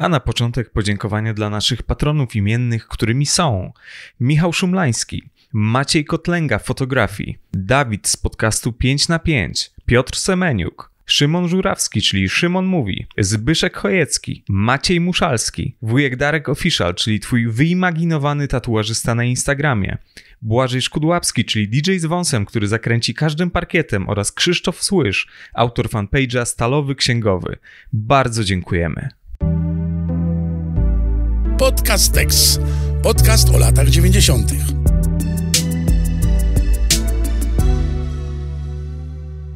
A na początek podziękowania dla naszych patronów imiennych, którymi są Michał Szumlański, Maciej Kotlęga Fotografii, Dawid z podcastu 5 na 5 Piotr Semeniuk, Szymon Żurawski, czyli Szymon Mówi, Zbyszek Chojecki, Maciej Muszalski, Wujek Darek Official, czyli twój wyimaginowany tatuażysta na Instagramie, Błażej Szkudłapski, czyli DJ z wąsem, który zakręci każdym parkietem oraz Krzysztof Słysz, autor fanpage'a Stalowy Księgowy. Bardzo dziękujemy. Podcast Tex. Podcast o latach 90.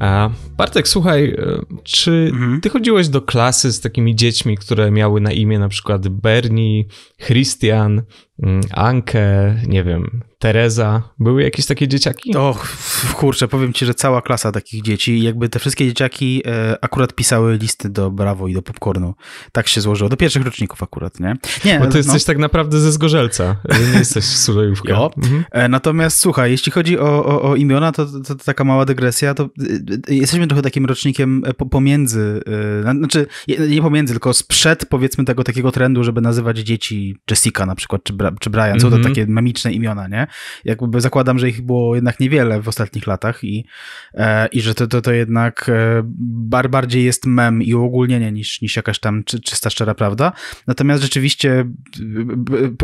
A Bartek, słuchaj, e, czy mhm. ty chodziłeś do klasy z takimi dziećmi, które miały na imię na przykład Bernie, Christian, mm, Anke, nie wiem, Teresa, Były jakieś takie dzieciaki? Och, kurczę, powiem ci, że cała klasa takich dzieci. Jakby te wszystkie dzieciaki e, akurat pisały listy do Brawo i do Popcornu. Tak się złożyło. Do pierwszych roczników akurat, nie? Nie, Bo ty no. jesteś tak naprawdę ze Zgorzelca. Nie jesteś z Sulejówka. Mhm. E, natomiast słuchaj, jeśli chodzi o, o, o imiona, to, to, to taka mała dygresja. To jesteśmy jesteśmy trochę takim rocznikiem e, pomiędzy, e, znaczy nie pomiędzy, tylko sprzed powiedzmy tego takiego trendu, żeby nazywać dzieci Jessica na przykład, czy, Bra czy Brian, mm -hmm. są to mhm. takie memiczne imiona, nie? Jakby zakładam, że ich było jednak niewiele w ostatnich latach i, e, i że to, to, to jednak bar bardziej jest mem i uogólnienie niż, niż jakaś tam czy, czysta, szczera prawda. Natomiast rzeczywiście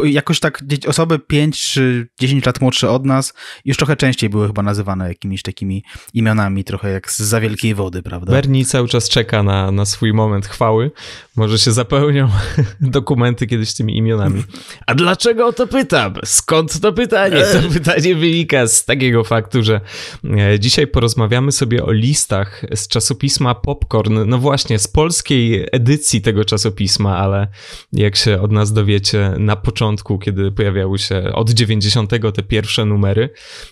jakoś tak osoby 5 czy 10 lat młodsze od nas już trochę częściej były chyba nazywane jakimiś takimi imionami, trochę jak z zawielenia wielkiej wody, prawda? Berni cały czas czeka na, na swój moment chwały. Może się zapełnią dokumenty kiedyś tymi imionami. A dlaczego o to pytam? Skąd to pytanie? To pytanie wynika z takiego faktu, że e, dzisiaj porozmawiamy sobie o listach z czasopisma Popcorn. No właśnie, z polskiej edycji tego czasopisma, ale jak się od nas dowiecie, na początku, kiedy pojawiały się od 90 te pierwsze numery,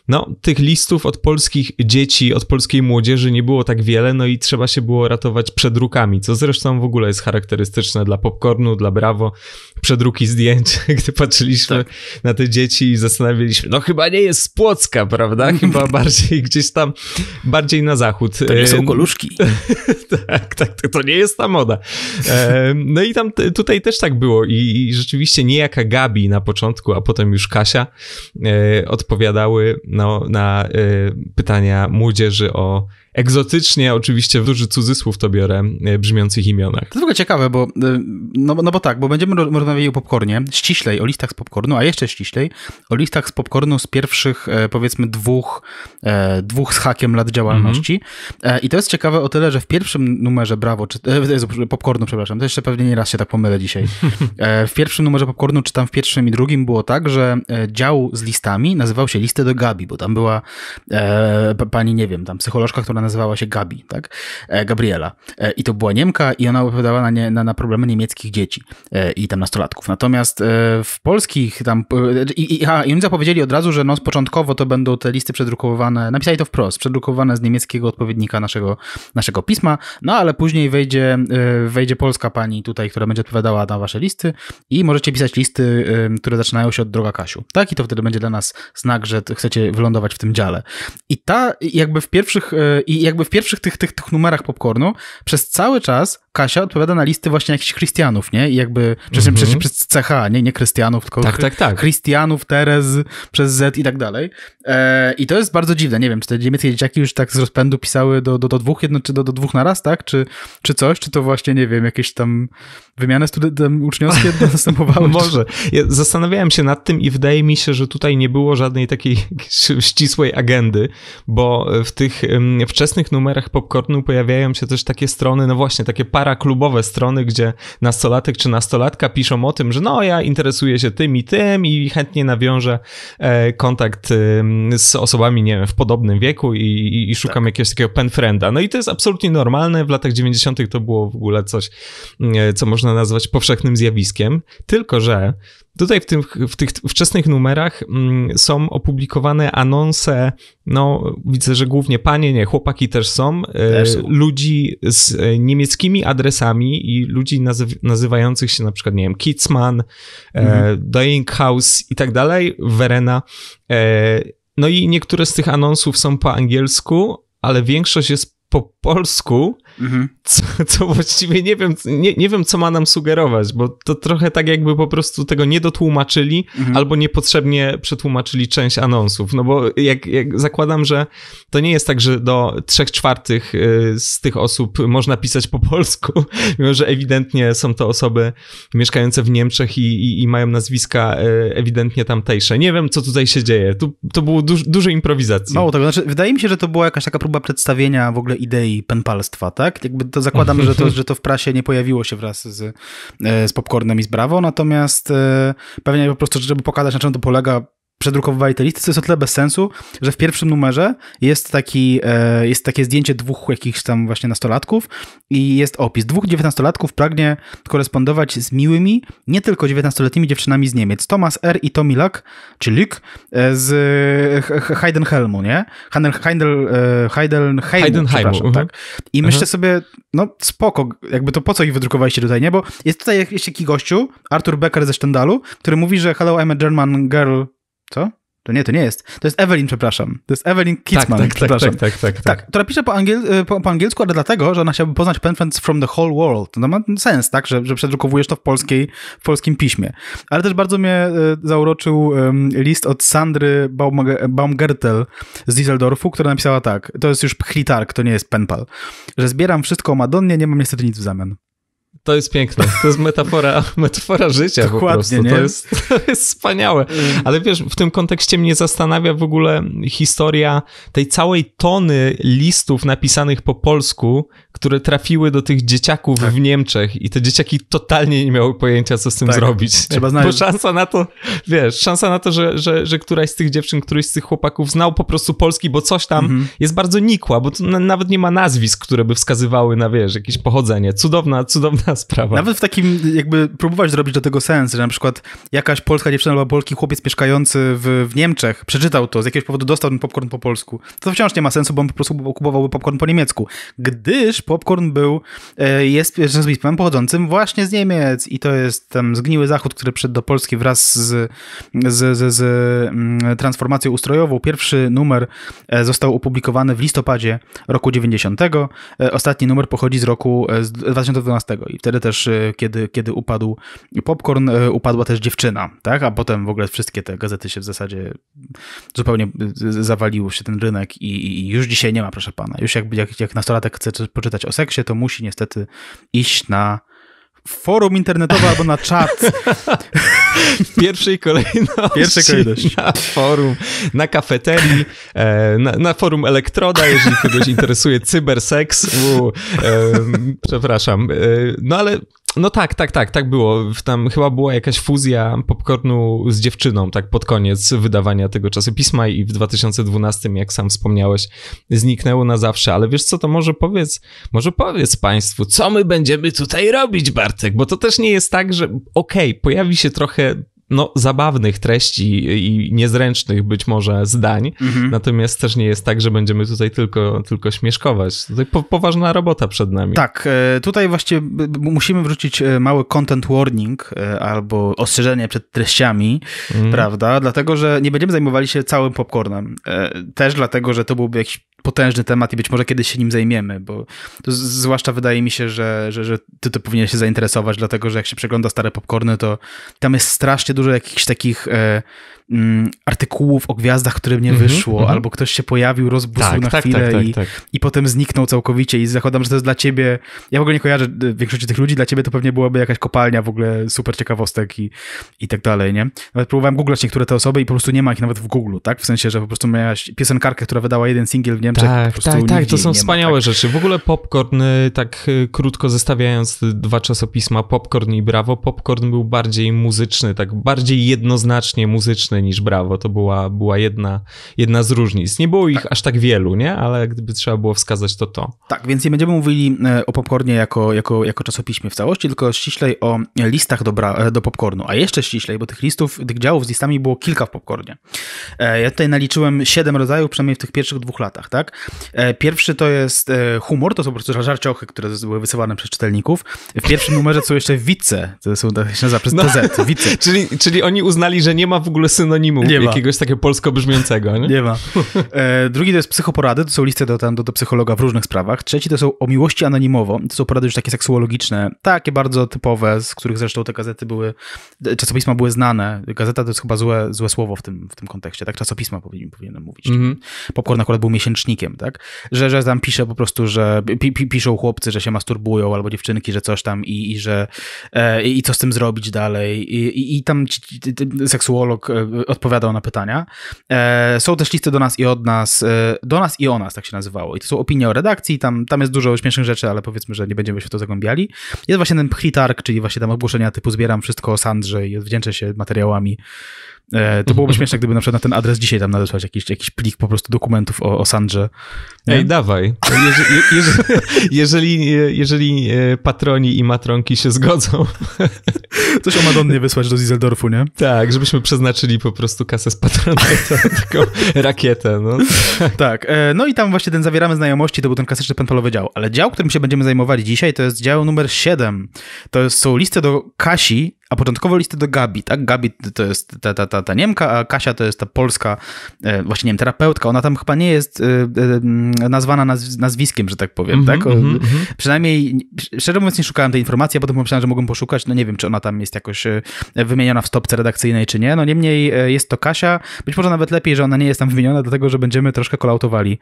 no tych listów od polskich dzieci, od polskiej młodzieży nie było tak wiele, no i trzeba się było ratować przedrukami, co zresztą w ogóle jest charakterystyczne dla popcornu, dla Bravo. Przedruki zdjęć, gdy patrzyliśmy tak. na te dzieci i zastanawialiśmy, no chyba nie jest z Płocka, prawda? Chyba bardziej gdzieś tam, bardziej na zachód. To nie są koluszki. tak, tak, to nie jest ta moda. No i tam tutaj też tak było i, i rzeczywiście niejaka Gabi na początku, a potem już Kasia e, odpowiadały no, na e, pytania młodzieży o egzotycznie, oczywiście w duży cudzysłów to biorę, e, brzmiących imionach. To tylko ciekawe, bo e, no, no bo tak, bo będziemy rozmawiali o popcornie, ściślej o listach z popcornu, a jeszcze ściślej o listach z popcornu z pierwszych e, powiedzmy dwóch, dwóch z hakiem lat działalności. I to jest ciekawe o tyle, że w pierwszym numerze Brawo, czy, popcornu, przepraszam, to jeszcze pewnie nie raz się tak pomylę dzisiaj. W pierwszym numerze popcornu, czy tam w pierwszym i drugim było tak, że dział z listami nazywał się listy do Gabi, bo tam była pani, nie wiem, tam psycholożka, która nazywała się Gabi, tak? E, Gabriela. E, I to była Niemka i ona opowiadała na, nie, na, na problemy niemieckich dzieci e, i tam nastolatków. Natomiast w polskich tam... I, i, i oni zapowiedzieli od razu, że no, początkowo to będą te listy przedrukowane, napisali to wprost, przedrukowane z niemieckiego odpowiednika naszego, naszego pisma, no ale później wejdzie, wejdzie polska pani tutaj, która będzie odpowiadała na wasze listy i możecie pisać listy, które zaczynają się od Droga Kasiu. Tak? I to wtedy będzie dla nas znak, że chcecie wylądować w tym dziale. I ta jakby w pierwszych i jakby w pierwszych tych, tych, tych numerach popcornu przez cały czas Kasia odpowiada na listy właśnie jakichś Chrystianów, nie? I jakby, mhm. przez, mm -hmm. przez, przez CH, nie? Nie Chrystianów, tylko tak, tak, tak. Chrystianów, Terez przez Z i tak dalej. E, I to jest bardzo dziwne, nie wiem, czy te niemieckie dzieciaki już tak z rozpędu pisały do, do, do dwóch, jedno, czy do, do dwóch naraz, tak? Czy, czy coś, czy to właśnie, nie wiem, jakieś tam wymiany studentów uczniowskie następowały? Może. Ja zastanawiałem się nad tym i wydaje mi się, że tutaj nie było żadnej takiej ścisłej agendy, bo w tych wczesnych numerach popcornu pojawiają się też takie strony, no właśnie, takie para paraklubowe strony, gdzie nastolatek czy nastolatka piszą o tym, że no ja interesuję się tym i tym i chętnie nawiążę e, kontakt e, z osobami, nie wiem, w podobnym wieku i, i, i szukam tak. jakiegoś takiego penfrienda. No i to jest absolutnie normalne. W latach 90. to było w ogóle coś, e, co można nazwać powszechnym zjawiskiem. Tylko, że Tutaj w, tym, w tych wczesnych numerach mm, są opublikowane anonse, no widzę, że głównie panie, nie, chłopaki też są, e, też są. ludzi z e, niemieckimi adresami i ludzi nazyw nazywających się na przykład, nie wiem, Kitzman, e, mhm. House i tak dalej, Verena. no i niektóre z tych anonsów są po angielsku, ale większość jest po polsku, mhm. co, co, właściwie nie wiem, nie, nie wiem, co ma nam sugerować, bo to trochę tak jakby po prostu tego nie dotłumaczyli mhm. albo niepotrzebnie przetłumaczyli część anonsów, no bo jak, jak zakładam, że to nie jest tak, że do trzech czwartych y, z tych osób można pisać po polsku, mimo że ewidentnie są to osoby mieszkające w Niemczech i, i, i mają nazwiska y, ewidentnie tamtejsze. Nie wiem, co tutaj się dzieje. Tu, to było duż, dużo improwizacji. Mało tego, znaczy, wydaje mi się, że to była jakaś taka próba przedstawienia w ogóle idei penpalstwa, tak? Jakby to zakładam, że to, że to w prasie nie pojawiło się wraz z, e, z popcornem i z brawo, natomiast e, pewnie po prostu, żeby pokazać na czym to polega, przedrukowywali te listy, co jest o tyle bez sensu, że w pierwszym numerze jest, taki, e, jest takie zdjęcie dwóch jakichś tam właśnie nastolatków i jest opis. Dwóch dziewiętnastolatków pragnie korespondować z miłymi, nie tylko dziewiętnastoletnimi dziewczynami z Niemiec. Thomas R. i Tommy Luck, czy Luck, e, z Heidenhelmu, nie? Heidel, e, Heidel, Heidenheimu, Heidenheimu uh -huh. tak? I myślę uh mhm. -huh. sobie, no spoko, jakby to po co ich wydrukowaliście tutaj, nie? Bo jest tutaj jakiś taki gościu, Arthur Becker ze Stendalu, który mówi, że hello, I'm a German girl co? To nie, to nie jest. To jest Evelyn, przepraszam. To jest Evelyn tak, tak, Kitzman, tak, tak, przepraszam. Tak, tak, tak, tak, tak. pisze po, angiel y, po, po, angielsku, ale dlatego, że ona chciałaby poznać pen from the whole world. To ma sens, tak, że, że przedrukowujesz to w, polskiej, w polskim piśmie. Ale też bardzo mnie y, zauroczył list od Sandry Baum Baumgertel z Düsseldorfu, która napisała tak, to jest już chlitark, to nie jest penpal, że zbieram wszystko o Madonnie, nie mam niestety nic w zamian. To jest piękne. To jest metafora, metafora życia Dokładnie, po prostu. Nie? To jest, to jest wspaniałe. Mm. Ale wiesz, w tym kontekście mnie zastanawia w ogóle historia tej całej tony listów napisanych po polsku, które trafiły do tych dzieciaków tak. w Niemczech i te dzieciaki totalnie nie miały pojęcia, co z tym tak. zrobić. Trzeba znaleźć. Bo szansa na to, wiesz, szansa na to, że, że, że któraś z tych dziewczyn, któryś z tych chłopaków znał po prostu polski, bo coś tam mhm. jest bardzo nikła, bo na, nawet nie ma nazwisk, które by wskazywały na, wiesz, jakieś pochodzenie. Cudowna, cudowna sprawa. Nawet w takim, jakby próbować zrobić do tego sens, że na przykład jakaś polska dziewczyna albo polski chłopiec mieszkający w, w Niemczech przeczytał to, z jakiegoś powodu dostał ten popcorn po polsku, to wciąż nie ma sensu, bo on po prostu kupowałby popcorn po niemiecku. Gdyż popcorn był, e, jest rzecznikiem pochodzącym właśnie z Niemiec i to jest ten zgniły zachód, który przyszedł do Polski wraz z, z, z, z mm, transformacją ustrojową. Pierwszy numer e, został opublikowany w listopadzie roku 90. E, ostatni numer pochodzi z roku z 2012 wtedy też, e, kiedy, kiedy upadł popcorn, e, upadła też dziewczyna, tak? A potem w ogóle wszystkie te gazety się w zasadzie zupełnie e, zawaliło się ten rynek i, i już dzisiaj nie ma, proszę pana. Już jak, jak, jak nastolatek chce poczytać o seksie, to musi niestety iść na forum internetowe albo na czat. W pierwszej kolejności. Pierwszej kolejności. Na forum, na kafeterii, e, na, na forum Elektroda, jeżeli kogoś interesuje cyberseks. E, przepraszam. E, no ale no tak, tak, tak, tak było. Tam chyba była jakaś fuzja popcornu z dziewczyną, tak pod koniec wydawania tego czasopisma i w 2012, jak sam wspomniałeś, zniknęło na zawsze. Ale wiesz co, to może powiedz, może powiedz państwu, co my będziemy tutaj robić, Bartek, bo to też nie jest tak, że okej, okay, pojawi się trochę no, zabawnych treści i niezręcznych być może zdań. Mhm. Natomiast też nie jest tak, że będziemy tutaj tylko, tylko śmieszkować. Tutaj po, poważna robota przed nami. Tak, e, tutaj właśnie musimy wrzucić e, mały content warning e, albo ostrzeżenie przed treściami, mhm. prawda? Dlatego, że nie będziemy zajmowali się całym popcornem. Też dlatego, że to byłby jakiś potężny temat i być może kiedyś się nim zajmiemy, bo zwłaszcza wydaje mi się, że, że, że ty to powinien się zainteresować, dlatego że jak się przegląda stare popcorny, to tam jest strasznie dużo jakichś takich e, Mm, artykułów o gwiazdach, które nie mhm, wyszło, mm -hmm. albo ktoś się pojawił, rozbłysł tak, na tak, chwilę tak, tak i, tak. i potem zniknął całkowicie i zakładam, że to jest dla ciebie, ja w ogóle nie kojarzę y, większości tych ludzi, dla ciebie to pewnie byłaby jakaś kopalnia w ogóle super ciekawostek i, i tak dalej, nie? Nawet próbowałem googlać niektóre te osoby i po prostu nie ma ich nawet w Google, tak? W sensie, że po prostu miałaś piosenkarkę, która wydała jeden singiel w Niemczech. Tak, po tak, tak, to są wspaniałe ma, tak? rzeczy. W ogóle Popcorn, y, tak y, krótko zestawiając dwa czasopisma, Popcorn i Bravo, Popcorn był bardziej muzyczny, tak bardziej jednoznacznie muzyczny niż Bravo. To była, była jedna, jedna z różnic. Nie było ich tak. aż tak wielu, nie? Ale gdyby trzeba było wskazać, to to. Tak, więc nie będziemy mówili e, o popcornie jako, jako, jako czasopiśmie w całości, tylko ściślej o listach do, bra- do popcornu. A jeszcze ściślej, bo tych listów, tych działów z listami było kilka w popcornie. E, ja tutaj naliczyłem siedem rodzajów, przynajmniej w tych pierwszych dwóch latach, tak? E, pierwszy to jest humor, to są po prostu żarciochy, które były wysyłane przez czytelników. W pierwszym numerze są jeszcze wice, to są tak się nazywa przez no. TZ, wice. czyli, czyli oni uznali, że nie ma w ogóle synu synonimu nie jakiegoś ma. takiego polsko brzmiącego. Nie, nie ma. E, drugi to jest psychoporady, to są listy do, tam, do, do psychologa w różnych sprawach. Trzeci to są o miłości anonimowo, to są porady już takie seksuologiczne, takie bardzo typowe, z których zresztą te gazety były, e, czasopisma były znane. Gazeta to jest chyba złe, złe słowo w tym, w tym kontekście, tak? Czasopisma powinienem mówić. Mm -hmm. Popcorn akurat był miesięcznikiem, tak? Że, że tam pisze po prostu, że pi, pi, piszą chłopcy, że się masturbują albo dziewczynki, że coś tam i, i że e, i co z tym zrobić dalej. I, i, i tam ci, ci, seksuolog e, odpowiadał na pytania. E, są też listy do nas i od nas, e, do nas i o nas, tak się nazywało. I to są opinie o redakcji, tam, tam jest dużo śmiesznych rzeczy, ale powiedzmy, że nie będziemy się w to zagłębiali. Jest właśnie ten pchlitark, czyli właśnie tam ogłoszenia typu zbieram wszystko o Sandrze i wdzięczę się materiałami E, to mhm, byłoby mhm. śmieszne, gdyby na przykład na ten adres dzisiaj tam nadesłać jakiś, jakiś plik po prostu dokumentów o, o Sandrze. Ej, dawaj. Jeżeli, jeżeli, jeżeli, patroni i matronki się zgodzą. Coś o Madonnie wysłać do Dieseldorfu, nie? Tak, żebyśmy przeznaczyli po prostu kasę z patrona. taką rakietę. No. Tak, e, no i tam właśnie ten zawieramy znajomości, to był ten klasyczny pentolowy dział. Ale dział, którym się będziemy zajmowali dzisiaj, to jest dział numer 7. To są listy do Kasi a początkowo listy do Gabi, tak? Gabi to jest ta, ta, ta, ta Niemka, a Kasia to jest ta polska, e, właśnie nie wiem, terapeutka. Ona tam chyba nie jest e, e, nazwana naz, nazwiskiem, że tak powiem, mm-hmm, tak? Mm-hmm. Przynajmniej, szczerze mówiąc, nie szukałem tej informacji, a potem pomyślałem, że mogłem poszukać. No nie wiem, czy ona tam jest jakoś wymieniona w stopce redakcyjnej, czy nie. No niemniej jest to Kasia. Być może nawet lepiej, że ona nie jest tam wymieniona, dlatego, że będziemy troszkę kolautowali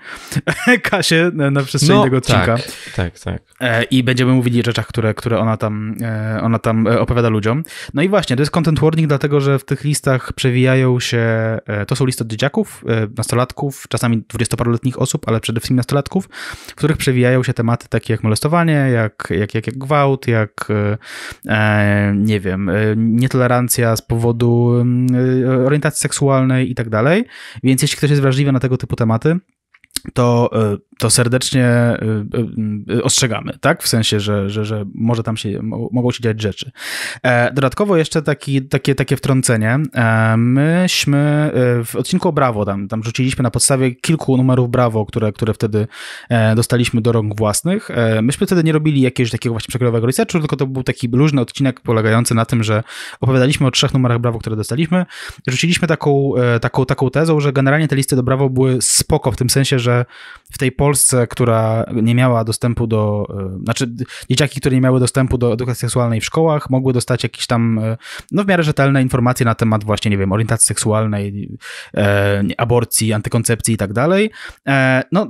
Kasię na przestrzeni no, tego tak, odcinka. Tak, tak, tak. I będziemy mówili o rzeczach, które, które ona, tam, ona tam opowiada ludziom. No i właśnie, to jest content warning, dlatego że w tych listach przewijają się, e, to są listy od dzieciaków, e, nastolatków, czasami dwudziestoparoletnich osób, ale przede wszystkim nastolatków, w których przewijają się tematy takie jak molestowanie, jak, jak, jak, jak gwałt, jak e, nie wiem, nietolerancja z powodu orientacji seksualnej i tak dalej. Więc jeśli ktoś jest wrażliwy na tego typu tematy, to to serdecznie y, y, y, ostrzegamy, tak? W sensie, że, że, że może tam się, mogą się dziać rzeczy. E, dodatkowo jeszcze taki, takie, takie wtrącenie. E, myśmy e, w odcinku o Bravo, tam, tam rzuciliśmy na podstawie kilku numerów Bravo, które, które wtedy dostaliśmy do rąk własnych. Myśmy wtedy nie robili jakiegoś takiego właśnie przekrojowego researchu, tylko to był taki luźny odcinek polegający na tym, że opowiadaliśmy o trzech numerach Bravo, które dostaliśmy. Rzuciliśmy taką, taką, taką tezą, że generalnie te listy do Bravo były spoko w tym sensie, że w tej porze Polsce, która nie miała dostępu do, e, znaczy dzieciaki, które nie miały dostępu do edukacji seksualnej w szkołach, mogły dostać jakieś tam, e, no w miarę rzetelne informacje na temat właśnie, nie wiem, orientacji seksualnej, e, aborcji, antykoncepcji i tak dalej. No,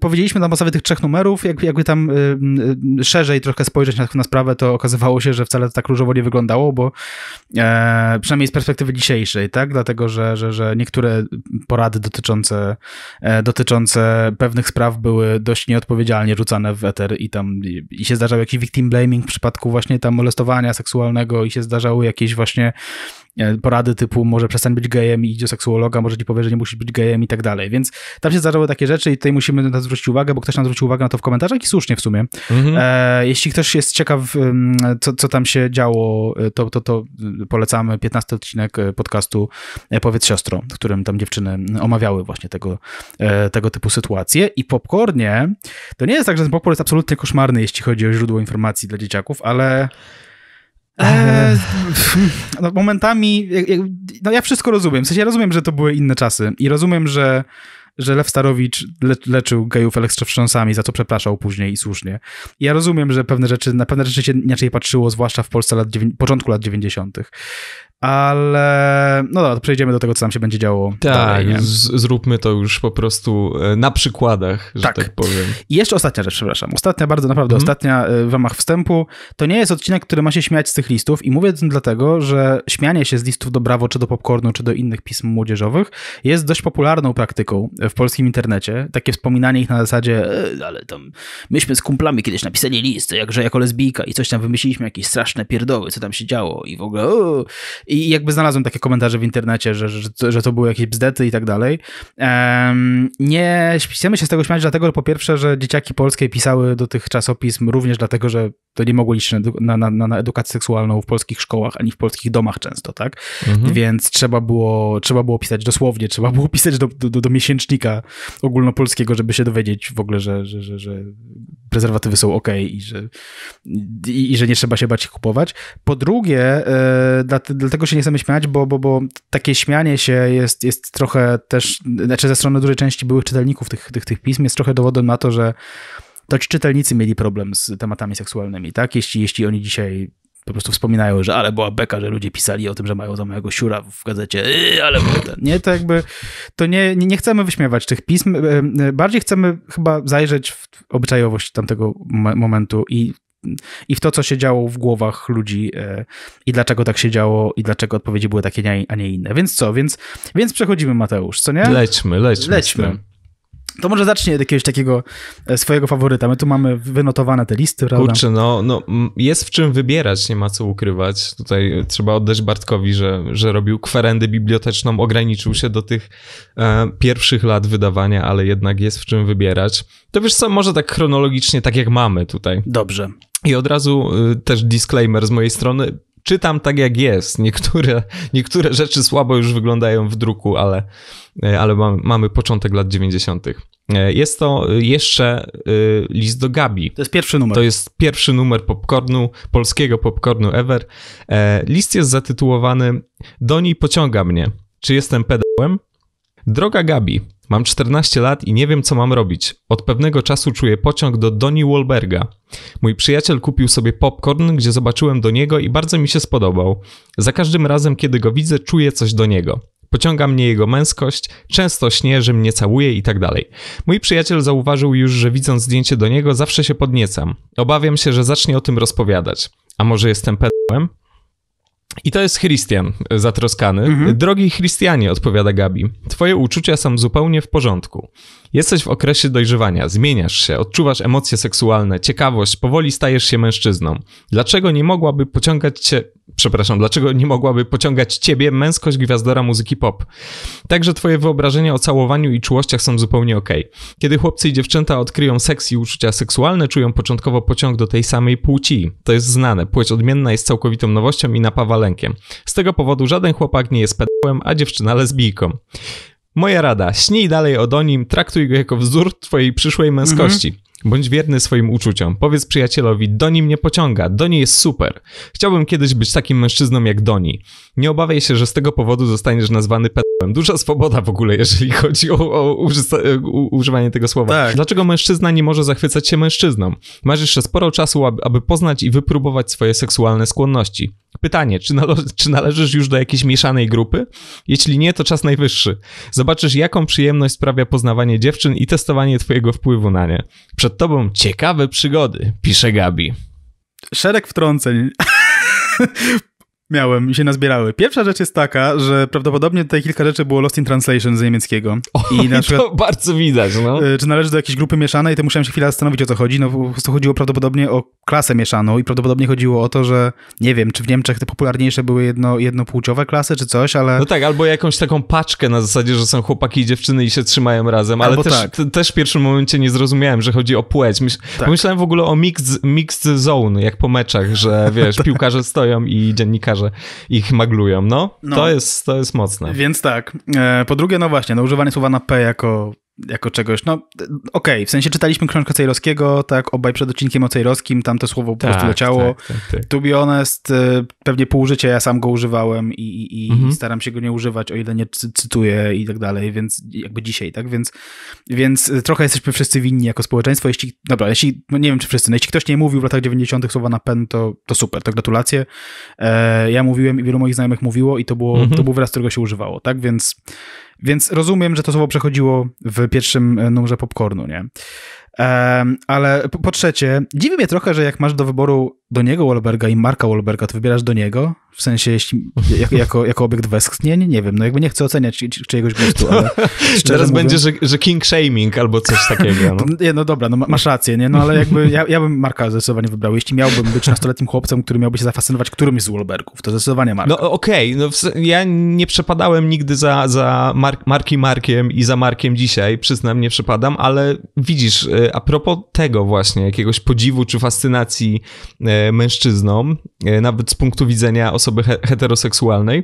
powiedzieliśmy na podstawie tych trzech numerów, jakby, jakby tam szerzej trochę spojrzeć na, na sprawę, to okazywało się, że wcale to tak różowo nie wyglądało, bo przynajmniej z perspektywy dzisiejszej, tak, dlatego, że, że, że niektóre porady dotyczące, dotyczące pewnych spraw były dość nieodpowiedzialnie rzucane w eter i tam i się zdarzał jakiś victim blaming w przypadku właśnie tam molestowania seksualnego i się zdarzały jakieś właśnie E, porady typu może przestań być gejem i idź do seksuologa, może ci powie, że nie musisz być gejem i tak dalej. Więc tam się zdarzały takie rzeczy i tutaj musimy na to zwrócić uwagę, bo ktoś nam zwrócił uwagę na to w komentarzach i słusznie w sumie. Mhm. E, jeśli ktoś jest ciekaw, co, co tam się działo, e, to, to, to e, polecamy 15 odcinek podcastu Powiedz Siostro, w którym tam dziewczyny omawiały właśnie tego, tego typu sytuacje. I popcornie, to nie jest tak, że ten popcorn jest absolutnie koszmarny, jeśli chodzi o źródło informacji dla dzieciaków, ale Eee, no, momentami, no ja wszystko rozumiem. W sensie ja rozumiem, że to były inne czasy i rozumiem, że, że Lew Starowicz le, leczył gejów elektrowstrząsami, za co przepraszał później i słusznie. I ja rozumiem, że pewne rzeczy, na pewne rzeczy się inaczej patrzyło, zwłaszcza w Polsce lat, początku lat 90. Ale no dobra, to przejdziemy do tego, co nam się będzie działo. Tak, dalej, zróbmy to już po prostu e, na przykładach, że tak, tak powiem. I jeszcze ostatnia rzecz, przepraszam. Ostatnia, bardzo naprawdę mhm. ostatnia e, w ramach wstępu. To nie jest odcinek, który ma się śmiać z tych listów i mówię to dlatego, że śmianie się z listów do Brawo, czy do Popcornu, czy do innych pism młodzieżowych jest dość popularną praktyką w polskim internecie. Takie wspominanie ich na zasadzie, e, ale tam myśmy z kumplami kiedyś napisali list, jakże jako lesbijka i coś tam wymyśliliśmy, jakieś straszne pierdoły, co tam się działo i w ogóle... E, i jakby znalazłem takie komentarze w internecie, że, że, że to były jakieś bzdety i tak dalej. Nie chcemy się z tego śmiać, dlatego po pierwsze, że dzieciaki polskie pisały do tych czasopism również dlatego, że to nie mogło liczyć na, na, na, na, edukację seksualną w polskich szkołach, ani w polskich domach często, tak? Mhm. Więc trzeba było, trzeba było pisać dosłownie, trzeba było pisać do, do, do miesięcznika ogólnopolskiego, żeby się dowiedzieć w ogóle, że, że, że, że prezerwatywy są ok i że, i, i, że nie trzeba się bać ich kupować. Po drugie, e, dlatego się nie chcemy śmiać, bo, bo, bo takie śmianie się jest, jest trochę też, znaczy ze strony dużej części byłych czytelników tych, tych, tych pism jest trochę dowodem na to, że to ci czytelnicy mieli problem z tematami seksualnymi, tak? Jeśli, jeśli oni dzisiaj po prostu wspominają, że ale była beka, że ludzie pisali o tym, że mają za małego siura w gazecie, yy, ale był ten. Nie, to jakby, to nie, nie, chcemy wyśmiewać tych pism, e, e, bardziej chcemy chyba zajrzeć w obyczajowość tamtego momentu i i w to, co się działo w głowach ludzi e, i dlaczego tak się działo i dlaczego odpowiedzi były takie, a nie inne. Więc co? Więc, więc przechodzimy, Mateusz, co nie? Lećmy, lećmy. Lećmy. To może zacznie od jakiegoś takiego e, swojego faworyta. My tu mamy wynotowane te listy, prawda? Kurczę, no, no jest w czym wybierać, nie ma co ukrywać. Tutaj e, trzeba oddać Bartkowi, że, że robił kwerendę biblioteczną, ograniczył się do tych e, pierwszych lat wydawania, ale jednak jest w czym wybierać. To wiesz co, może tak chronologicznie, tak jak mamy tutaj. Dobrze. I od razu e, też disclaimer z mojej strony czytam tak jak jest. Niektóre, niektóre rzeczy słabo już wyglądają w druku, ale, e, ale mam, mamy początek lat 90. E, jest to jeszcze e, list do Gabi. To jest pierwszy numer. To jest pierwszy numer popcornu, polskiego popcornu ever. List jest zatytułowany Do niej pociąga mnie. Czy jestem pedałem? Droga Gabi, Mam 14 lat i nie wiem, co mam robić. Od pewnego czasu czuję pociąg do Doni Wolberga. Mój przyjaciel kupił sobie popcorn, gdzie zobaczyłem do niego i bardzo mi się spodobał. Za każdym razem, kiedy go widzę, czuję coś do niego. Pociąga mnie jego męskość, często śnie, że mnie całuje i tak dalej. Mój przyjaciel zauważył już, że widząc zdjęcie do niego, zawsze się podniecam. Obawiam się, że zacznie o tym rozpowiadać. A może jestem pedałem? I to jest Christian e, zatroskany. Mhm. Drogi Christianie, odpowiada Gabi, twoje uczucia są zupełnie w porządku. Jesteś w okresie dojrzewania, zmieniasz się, odczuwasz emocje seksualne, ciekawość, powoli stajesz się mężczyzną. Dlaczego nie mogłaby pociągać cię, przepraszam, dlaczego nie mogłaby pociągać ciebie męskość gwiazdora muzyki pop? Także twoje wyobrażenia o całowaniu i czułościach są zupełnie okej. Okay. Kiedy chłopcy i dziewczęta odkryją seks i uczucia seksualne, czują początkowo pociąg do tej samej płci. To jest znane, płeć odmienna jest całkowitą nowością i napawa lękiem. Z tego powodu żaden chłopak nie jest pedałem, a dziewczyna lesbijką. Moja rada, śnij dalej o donim, traktuj go jako wzór twojej przyszłej męskości. Bądź wierny swoim uczuciom. Powiedz przyjacielowi, Doni mnie pociąga, Doni jest super. Chciałbym kiedyś być takim mężczyzną jak Doni. Nie obawiaj się, że z tego powodu zostaniesz nazwany p***em. Duża swoboda w ogóle, jeżeli chodzi o, o u, używanie tego słowa. Tak. Dlaczego mężczyzna nie może zachwycać się mężczyzną? Masz jeszcze sporo czasu, aby, aby poznać i wypróbować swoje seksualne skłonności. Pytanie, czy, czy należysz już do jakiejś mieszanej grupy? Jeśli nie, to czas najwyższy. Zobaczysz, jaką przyjemność sprawia poznawanie dziewczyn i testowanie twojego wpływu na nie. Przed przed tobą ciekawe przygody, pisze Gabi. Szereg wtrąceń miałem i się nazbierały. Pierwsza rzecz jest taka, że prawdopodobnie tutaj kilka rzeczy było lost in translation z niemieckiego. O, I na przykład, to bardzo widać, no. E, czy należy do jakiejś grupy mieszanej, to musiałem się chwilę zastanowić, o co chodzi. No to chodziło prawdopodobnie o klasę mieszaną i prawdopodobnie chodziło o to, że nie wiem, czy w Niemczech te popularniejsze były jedno, jednopłciowe klasy czy coś, ale... No tak, albo jakąś taką paczkę na zasadzie, że są chłopaki i dziewczyny i się trzymają razem, ale też, tak. też w pierwszym momencie nie zrozumiałem, że chodzi o płeć. Tak. Pomyślałem w ogóle o mixed, mixed zone, jak po meczach, że wiesz, tak. piłkarze stoją i dziennikarze że ich maglują. No, no, to, jest, to jest mocne. Więc tak. E, po drugie, no właśnie, no używanie słowa na P jako jako czegoś, no okej, okay, w sensie czytaliśmy książkę Cejrowskiego, tak, obaj przed odcinkiem o Cejrowskim, tam to słowo po prostu tak, leciało. Tak, tak, tak. To be honest, y, pewnie pół życia ja sam go używałem i, i, mhm. staram się go nie używać, o ile nie cytuję i tak dalej, więc jakby dzisiaj, tak, więc, więc trochę jesteśmy wszyscy winni jako społeczeństwo, jeśli, dobra, jeśli, no nie wiem czy wszyscy, no jeśli ktoś nie mówił w latach 90 słowa na pen, to, to super, to gratulacje. E, ja mówiłem i wielu moich znajomych mówiło i to było, mhm. to był wyraz, którego się używało, tak, więc więc rozumiem, że to słowo przechodziło w pierwszym e, numerze popcornu, nie? ale po, po trzecie, dziwi mnie trochę, że jak masz do wyboru do niego Wolberga i Marka Wolberga, to wybierasz do niego? W sensie, jeśli, jako, jako obiekt westchnień? Nie wiem, no jakby nie chcę oceniać czy, czy, czyjegoś gustu, ale Teraz mówiąc, będzie, że, że king shaming albo coś takiego. No. Nie, no dobra, no masz rację, nie? No ale jakby ja, ja bym Marka zdecydowanie wybrał. Jeśli miałbym być nastoletnim chłopcem, który miałby się zafascynować którymś z Wolbergów, to zdecydowanie Marka. No okej, okay. no ja nie przepadałem nigdy za, za Mark, Marki Markiem i za Markiem dzisiaj, przyznam, nie przepadam, ale widzisz, y, a propos tego właśnie, jakiegoś podziwu czy fascynacji y, E, mężczyzną, e, nawet z punktu widzenia osoby heteroseksualnej.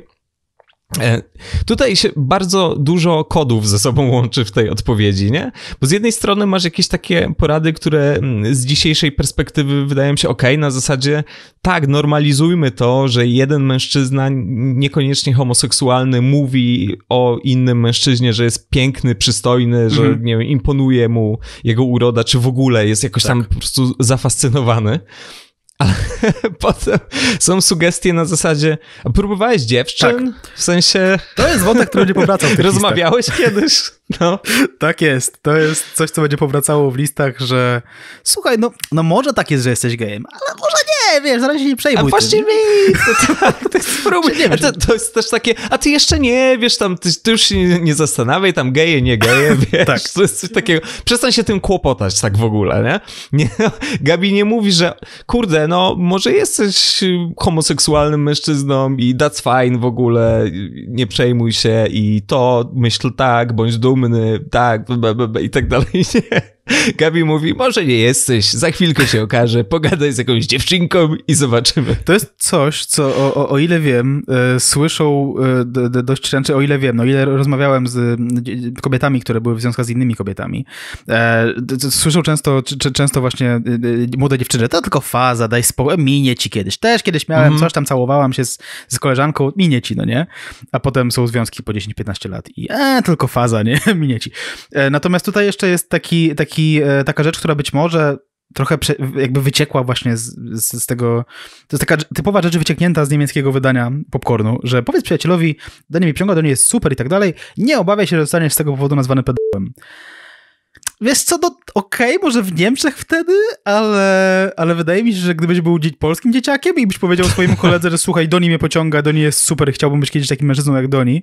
E, tutaj się bardzo dużo kodów ze sobą łączy w tej odpowiedzi, nie? Bo z jednej strony masz jakieś takie porady, które mm, z dzisiejszej perspektywy wydają się ok, na zasadzie tak, normalizujmy to, że jeden mężczyzna, niekoniecznie homoseksualny, mówi o innym mężczyźnie, że jest piękny, przystojny, że mhm. nie wiem, imponuje mu jego uroda, czy w ogóle jest jakoś tak. tam po prostu zafascynowany. Ale potem są sugestie na zasadzie, a próbowałeś dziewczyn? Tak. W sensie... To jest wątek, który będzie powracał Rozmawiałeś listach. kiedyś? No. Tak jest. To jest coś, co będzie powracało w listach, że słuchaj, no, no może tak jest, że jesteś gejem, ale może nie nie, wiesz, zaraz się nie przejmuj. A właśnie mi, to, to, to, spróbuj. to, to jest też takie, a ty jeszcze nie, wiesz, tam, ty, ty już się nie, nie zastanawiaj, tam geje, nie geje, tak. wiesz, tak. to jest coś takiego, przestań się tym kłopotać tak w ogóle, nie? nie Gabi nie mówi, że kurde, no, może jesteś homoseksualnym mężczyzną i that's fine w ogóle, nie przejmuj się i to, myśl tak, bądź dumny, tak, i tak dalej, nie. Gabi mówi, może nie jesteś, za chwilkę się okaże, pogadaj z jakąś dziewczynką i zobaczymy. To jest coś, co o, o, o ile wiem, e, słyszą e, dość często, o ile wiem, no ile rozmawiałem z kobietami, które były w związku z innymi kobietami, e, słyszą często, często właśnie e, młode dziewczyny, to tylko faza, daj spokój, minie ci kiedyś. Też kiedyś miałem mm -hmm. coś tam, całowałam się z, z koleżanką, minie ci, no nie? A potem są związki po 10-15 lat i e, tylko faza, nie? minie ci. E, natomiast tutaj jeszcze jest taki, taki taki, e, taka rzecz, która być może trochę prze, jakby wyciekła właśnie z, z, z, tego. To jest taka typowa rzecz wycieknięta z niemieckiego wydania popcornu, że powiedz przyjacielowi, danie mi pociąga, do niej jest super i tak dalej, nie obawiaj się, że zostaniesz z tego powodu nazwany pedałem. Wiesz co, no okej, okay, może w Niemczech wtedy, ale, ale wydaje mi się, że gdybyś był polskim dzieciakiem i byś powiedział swojemu koledze, że słuchaj, Doni mnie pociąga, Doni jest super, chciałbym być kiedyś takim mężczyzną jak Doni,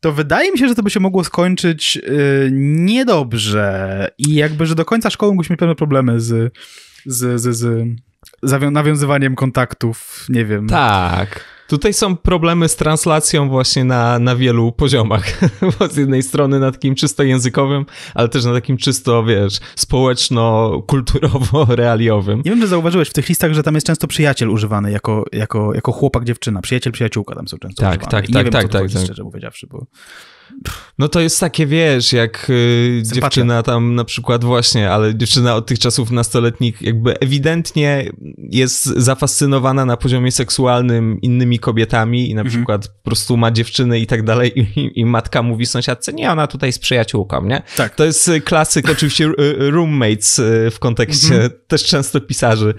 to wydaje mi się, że to by się mogło skończyć y, niedobrze i jakby, że do końca szkoły mogłyśmy mieć pewne problemy z, z, z, z nawiązywaniem kontaktów, nie wiem. Tak. Tutaj są problemy z translacją właśnie na, na wielu poziomach. Bo z jednej strony na takim czysto językowym, ale też na takim czysto, wiesz, społeczno-kulturowo-realiowym. Nie wiem, czy zauważyłeś w tych listach, że tam jest często przyjaciel używany jako, jako, jako chłopak, dziewczyna. Przyjaciel, przyjaciółka tam są często tak, używane. Tak, I tak, nie tak, wiem, tak, co tak, tak, tak. szczerze mówiąc, bo... No to jest takie, wiesz, jak y, dziewczyna tam na przykład właśnie, ale dziewczyna od tych czasów nastoletnich jakby ewidentnie jest zafascynowana na poziomie seksualnym innymi kobietami i na mhm. przykład po prostu ma dziewczyny i tak dalej i, i, matka mówi sąsiadce, nie, ona tutaj z przyjaciółką, nie? Tak. To jest y, klasyk oczywiście y, roommates w kontekście mhm. też często pisarzy,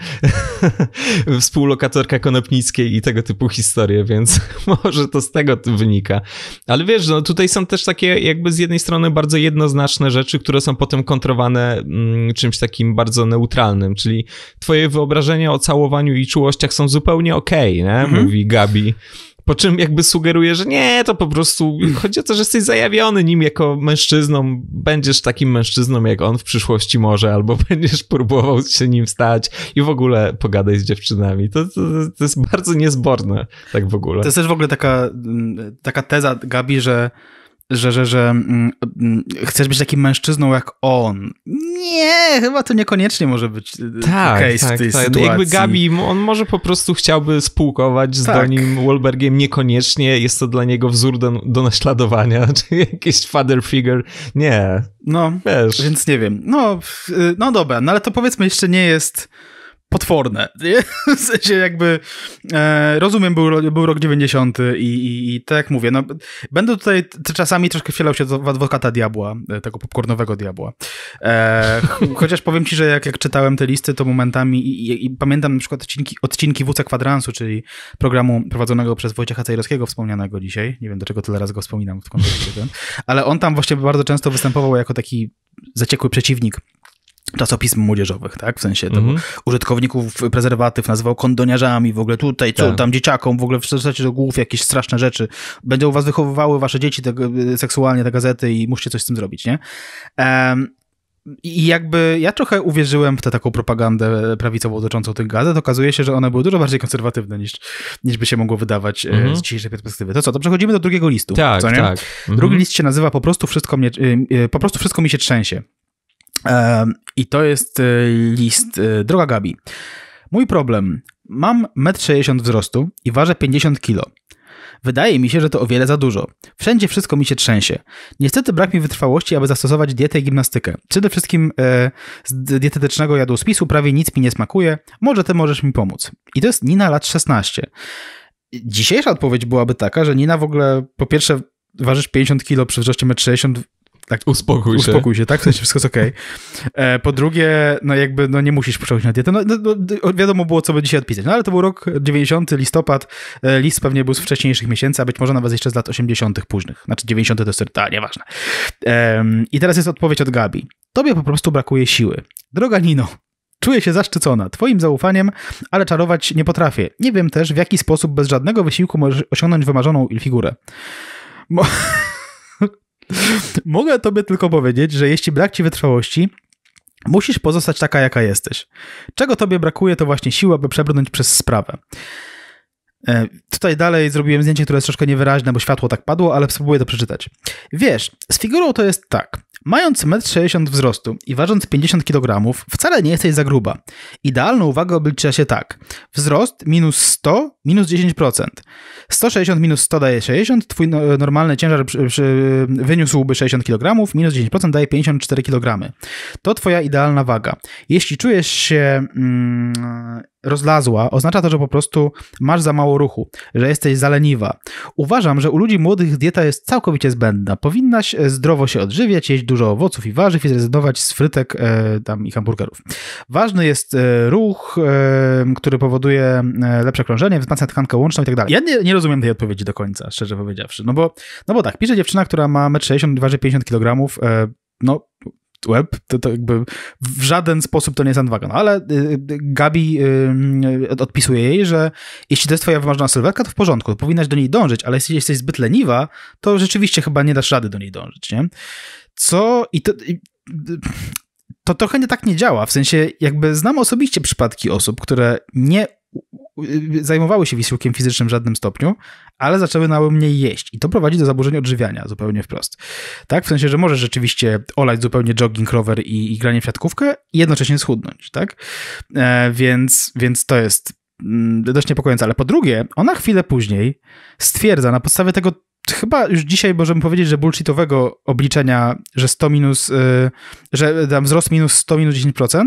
współlokatorka Konopnickiej i tego typu historie, więc może to z tego wynika. Ale wiesz, no tutaj są są też takie jakby z jednej strony bardzo jednoznaczne rzeczy, które są potem kontrowane mm, czymś takim bardzo neutralnym, czyli twoje wyobrażenia o całowaniu i czułościach są zupełnie okej, okay, mhm. mówi Gabi. Po czym jakby sugeruje, że nie, to po prostu chodzi o to, że jesteś zajawiony nim jako mężczyzną. Będziesz takim mężczyzną jak on w przyszłości może, albo będziesz próbował się nim stać i w ogóle pogadaj z dziewczynami. To, to, to jest bardzo niezborne, tak w ogóle. To jest też w ogóle taka, mm, taka teza Gabi, że że, że, że mm, mm, chcesz być takim mężczyzną jak on. Nie, chyba to niekoniecznie może być y, y, tak, case tak, w tej tak. No sytuacji. Jakby Gabi, on może po prostu chciałby spółkować z tak. Donim Wolbergiem, niekoniecznie jest to dla niego wzór do, do naśladowania, czy jakiś father figure. Nie, no, wiesz. więc nie wiem. No, y, no dobra, no ale to powiedzmy jeszcze nie jest potworne. W sensie jakby e, rozumiem, był, był rok 90 i, i, i tak jak mówię, no, będę tutaj czasami troszkę wcielał się w adwokata diabła, e, tego popcornowego diabła. E, chociaż powiem ci, że jak, jak czytałem te listy, to momentami i, i pamiętam na przykład odcinki, odcinki WC Kwadransu, czyli programu prowadzonego przez Wojciecha Cejrowskiego, wspomnianego dzisiaj. Nie wiem, dlaczego tyle razy go wspominam w kontekście ten. Ale on tam właśnie bardzo często występował jako taki zaciekły przeciwnik czasopism młodzieżowych, tak? W sensie mm -hmm. użytkowników prezerwatyw nazywał kondoniarzami, w ogóle tutaj, co tak. tam, dzieciakom, w ogóle wrzucacie do głów jakieś straszne rzeczy. Będą was wychowywały wasze dzieci te, e, seksualnie te gazety i musicie coś z tym zrobić, nie? Um, i jakby ja trochę uwierzyłem w tę taką propagandę prawicową dotyczącą tych gazet. Okazuje się, że one były dużo bardziej konserwatywne niż, niż by się mogło wydawać mm -hmm. z dzisiejszej perspektywy. To co, to przechodzimy do drugiego listu. Tak, co, nie? tak. Mhm. Drugi mm -hmm. list się nazywa po prostu, wszystko mnie, e, po prostu wszystko mi się trzęsie. I to jest e, list. E, droga Gabi, mój problem. Mam 1,60 m wzrostu i ważę 50 kg. Wydaje mi się, że to o wiele za dużo. Wszędzie wszystko mi się trzęsie. Niestety brak mi wytrwałości, aby zastosować dietę i gimnastykę. Przede wszystkim e, z dietetycznego jadłospisu prawie nic mi nie smakuje. Może ty możesz mi pomóc. I to jest Nina lat 16. Dzisiejsza odpowiedź byłaby taka, że Nina w ogóle po pierwsze ważysz 50 kg przy wzroście 1,60 m tak, uspokój, uspokój się. Uspokój się, tak? W sensie wszystko jest okej. Okay. E, po drugie, no jakby no nie musisz przechodzić na dietę. No, no, no wiadomo było, co by dzisiaj odpisać. No ale to był rok 90, listopad. E, list pewnie był z wcześniejszych miesięcy, a być może nawet jeszcze z lat 80. późnych. Znaczy 90 to jest, a nieważne. Um, I teraz jest odpowiedź od Gabi. Tobie po prostu brakuje siły. Droga Nino, Czuję się zaszczycona Twoim zaufaniem, ale czarować nie potrafię. Nie wiem też, w jaki sposób bez żadnego wysiłku możesz osiągnąć wymarzoną figurę. Mo Mogę tobie tylko powiedzieć, że jeśli brak ci wytrwałości, musisz pozostać taka, jaka jesteś. Czego tobie brakuje, to właśnie siła, by przebrnąć przez sprawę. E, tutaj dalej zrobiłem zdjęcie, które jest troszkę niewyraźne, bo światło tak padło, ale spróbuję to przeczytać. Wiesz, z figurą to jest tak. Mając 1,60 m wzrostu i ważąc 50 kg, wcale nie jesteś za gruba. Idealną uwagę oblicza się tak. Wzrost minus 100 minus 10%. 160 minus 100 daje 60, twój no, normalny ciężar przy, przy, wyniósłby 60 kg, minus 10% daje 54 kg. To twoja idealna waga. Jeśli czujesz się mm, rozlazła, oznacza to, że po prostu masz za mało ruchu, że jesteś zaleniwa. Uważam, że u ludzi młodych dieta jest całkowicie zbędna. Powinnaś e, zdrowo się odżywiać, jeść dużo owoców i warzyw i zrezygnować z frytek e, tam i hamburgerów. Ważny jest e, ruch, e, który powoduje e, lepsze krążenie, wzmacnia tkankę łączną i tak dalej. Ja nie, nie, rozumiem tej odpowiedzi do końca, szczerze powiedziawszy. No bo, no bo tak, pisze dziewczyna, która ma 1,60 m, waży 50 kg, no web, to, to jakby w żaden sposób to nie jest No, ale y, y, Gabi y, odpisuje jej, że jeśli to jest twoja wymarzona sylwetka, to w porządku, to powinnaś do niej dążyć, ale jeśli jesteś zbyt leniwa, to rzeczywiście chyba nie dasz rady do niej dążyć, nie? Co i to... I, to trochę nie tak nie działa. W sensie, jakby znam osobiście przypadki osób, które nie zajmowały się wysiłkiem fizycznym w żadnym stopniu, ale zaczęły nały mniej jeść. I to prowadzi do zaburzeń odżywiania zupełnie wprost. Tak? W sensie, że możesz rzeczywiście olać zupełnie jogging, rower i, i granie w siatkówkę i jednocześnie schudnąć, tak? E, więc, więc to jest mm, dość niepokojące. Ale po drugie, ona chwilę później stwierdza na podstawie tego, chyba już dzisiaj możemy powiedzieć, że bullshitowego obliczenia, że 100 minus, y, że y, tam wzrost minus 100 minus 10%.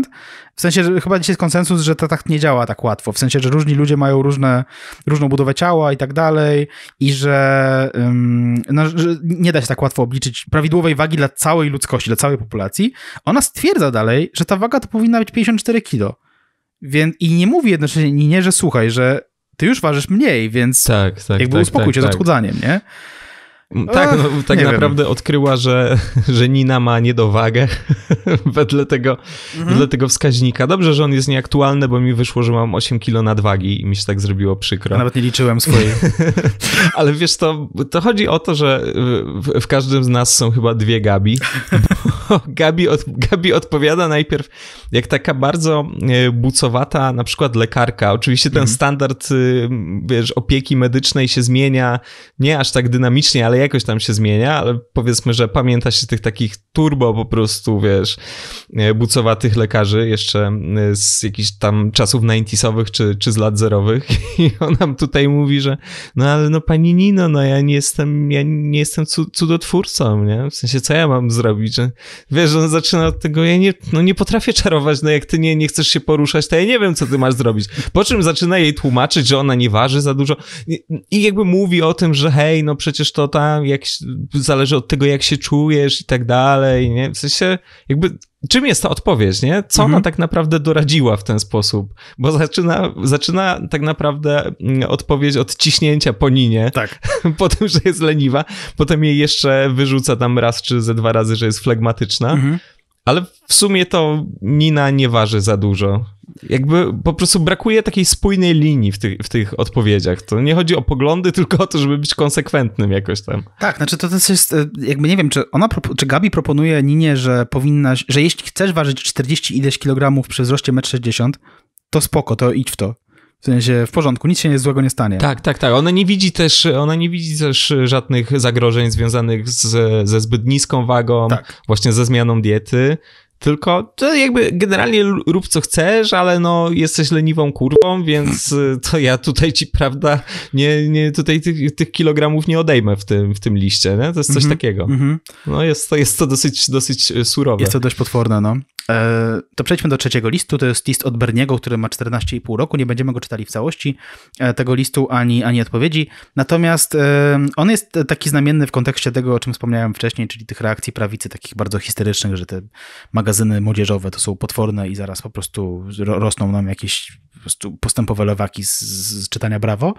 W sensie, że chyba dzisiaj jest konsensus, że to tak nie działa tak łatwo. W sensie, że różni ludzie mają różne, różną budowę ciała i tak dalej i że, no, że nie da się tak łatwo obliczyć prawidłowej wagi dla całej ludzkości, dla całej populacji. Ona stwierdza dalej, że ta waga to powinna być 54 kilo, Więc, I nie mówi jednocześnie, nie, że słuchaj, że ty już ważysz mniej, więc tak, tak, jakby tak, uspokój tak, się tak. z odchudzaniem, nie? Tak, no, tak naprawdę wiem. odkryła, że, że Nina ma niedowagę wedle tego, mhm. wedle tego wskaźnika. Dobrze, że on jest nieaktualny, bo mi wyszło, że mam 8 kilo nadwagi i mi się tak zrobiło przykro. nawet nie liczyłem swojej. Ale wiesz, to, to chodzi o to, że w, w każdym z nas są chyba dwie Gabi. Bo... Gabi, od, Gabi odpowiada najpierw jak taka bardzo e, bucowata na przykład lekarka. Oczywiście ten mhm. standard y, wiesz, opieki medycznej się zmienia, nie aż tak dynamicznie, ale jakoś tam się zmienia, ale powiedzmy, że pamięta się tych takich turbo po prostu, wiesz, e, bucowatych lekarzy jeszcze e, z jakichś tam czasów 90 czy, czy z lat zerowych i on nam tutaj mówi, że no ale no pani Nino, no ja nie jestem, ja nie jestem cudotwórcą, nie? W sensie co ja mam zrobić, że wiesz, on zaczyna od tego, ja nie, no nie potrafię czarować, no jak ty nie, nie chcesz się poruszać, to ja nie wiem, co ty masz zrobić. Po czym zaczyna jej tłumaczyć, że ona nie waży za dużo i jakby mówi o tym, że hej, no przecież to tam jak, zależy od tego, jak się czujesz i tak dalej, nie? W sensie jakby czym jest ta odpowiedź, nie? Co mhm. ona tak naprawdę doradziła w ten sposób? Bo zaczyna, zaczyna tak naprawdę mm, odpowiedź od ciśnięcia po ninie, tak. po tym, że jest leniwa, potem jej jeszcze wyrzuca tam raz czy ze dwa razy, że jest flegmatyczna, mhm. ale w sumie to Nina nie waży za dużo jakby po prostu brakuje takiej spójnej linii w tych, w tych odpowiedziach. To nie chodzi o poglądy, tylko o to, żeby być konsekwentnym jakoś tam. Tak, znaczy to też jest, e, jakby nie wiem, czy ona, czy Gabi proponuje Ninie, że powinnaś, że jeśli chcesz ważyć 40 ileś kilogramów przy wzroście 1,60 m, to spoko, to idź w to. W sensie w porządku, nic się nie złego nie stanie. Tak, tak, tak. Ona nie widzi też, ona nie widzi też żadnych zagrożeń związanych z, ze zbyt niską wagą, tak. właśnie ze zmianą diety. Tylko to jakby generalnie rób co chcesz, ale no jesteś leniwą kurwą, więc y, to ja tutaj ci, prawda, nie, nie tutaj tych, tych kilogramów nie odejmę w tym, w tym liście, nie? To jest coś mm -hmm, takiego. Mhm. No jest to, jest to dosyć, dosyć y, surowe. Jest to dość potworne, no. E, to przejdźmy do trzeciego listu. To jest list od Berniego, który ma 14,5 roku. Nie będziemy go czytali w całości e, tego listu ani, ani odpowiedzi. Natomiast e, on jest taki znamienny w kontekście tego, o czym wspomniałem wcześniej, czyli tych reakcji prawicy, takich bardzo historycznych, że te magazyny magazyny młodzieżowe to są potworne i zaraz po prostu rosną nam jakieś po prostu postępowe lewaki z, z czytania Brawo.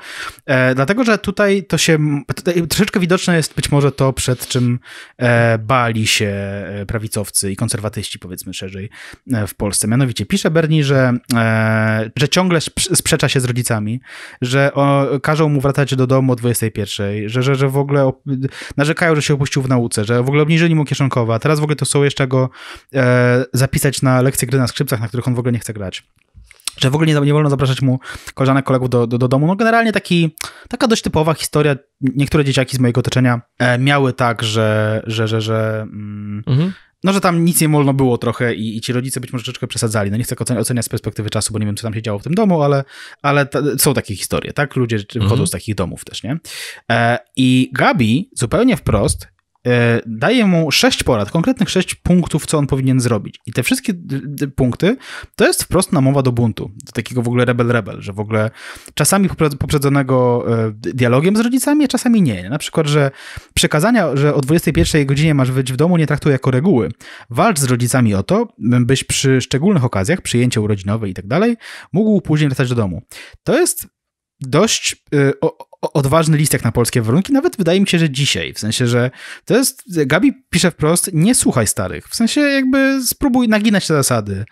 E, dlatego, że tutaj to się, tutaj troszeczkę widoczne jest być może to, przed czym e, bali się e, prawicowcy i konserwatyści, powiedzmy szerzej, e, w Polsce. Mianowicie pisze Berni, że, e, że ciągle sprzecza się z rodzicami, że o, każą mu wracać do domu o 21, że, że, że w ogóle narzekają, że się opuścił w nauce, że w ogóle obniżyli mu kieszonkowa, teraz w ogóle to są jeszcze go e, zapisać na lekcje gry na skrzypcach, na których on w ogóle nie chce grać że w ogóle nie, nie wolno zapraszać mu koleżanek, kolegów do, do, do, domu. No generalnie taki, taka dość typowa historia. Niektóre dzieciaki z mojego otoczenia e, miały tak, że, że, że, że mm, mhm. no, że tam nic nie wolno było trochę i, i ci rodzice być może troszeczkę przesadzali. No nie chcę oceniać z perspektywy czasu, bo nie wiem, co tam się działo w tym domu, ale, ale ta, są takie historie, tak? Ludzie mhm. chodzą z takich domów też, nie? E, I Gabi zupełnie wprost E, daje mu sześć porad, konkretnych sześć punktów, co on powinien zrobić. I te wszystkie punkty to jest wprost namowa do buntu, do takiego w ogóle rebel-rebel, że w ogóle czasami poprzedzonego e, dialogiem z rodzicami, a czasami nie. Na przykład, że przekazania, że o 21 godzinie masz być w domu, nie traktuje jako reguły. Walcz z rodzicami o to, byś przy szczególnych okazjach, przyjęcie urodzinowe i tak dalej, mógł później wracać do domu. To jest dość y, odważny listek na polskie warunki, nawet wydaje mi się, że dzisiaj. W sensie, że to jest. Gabi pisze wprost: nie słuchaj starych. W sensie, jakby spróbuj naginać te zasady.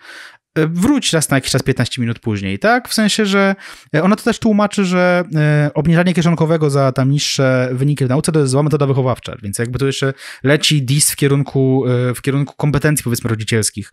E, wróć raz na jakiś czas 15 minut później, tak? W sensie, że e, ona to też tłumaczy, że e, obniżanie kieszonkowego za tam niższe wyniki w nauce to jest zła metoda wychowawcza, więc jakby to jeszcze leci dis w kierunku, w kierunku kompetencji powiedzmy rodzicielskich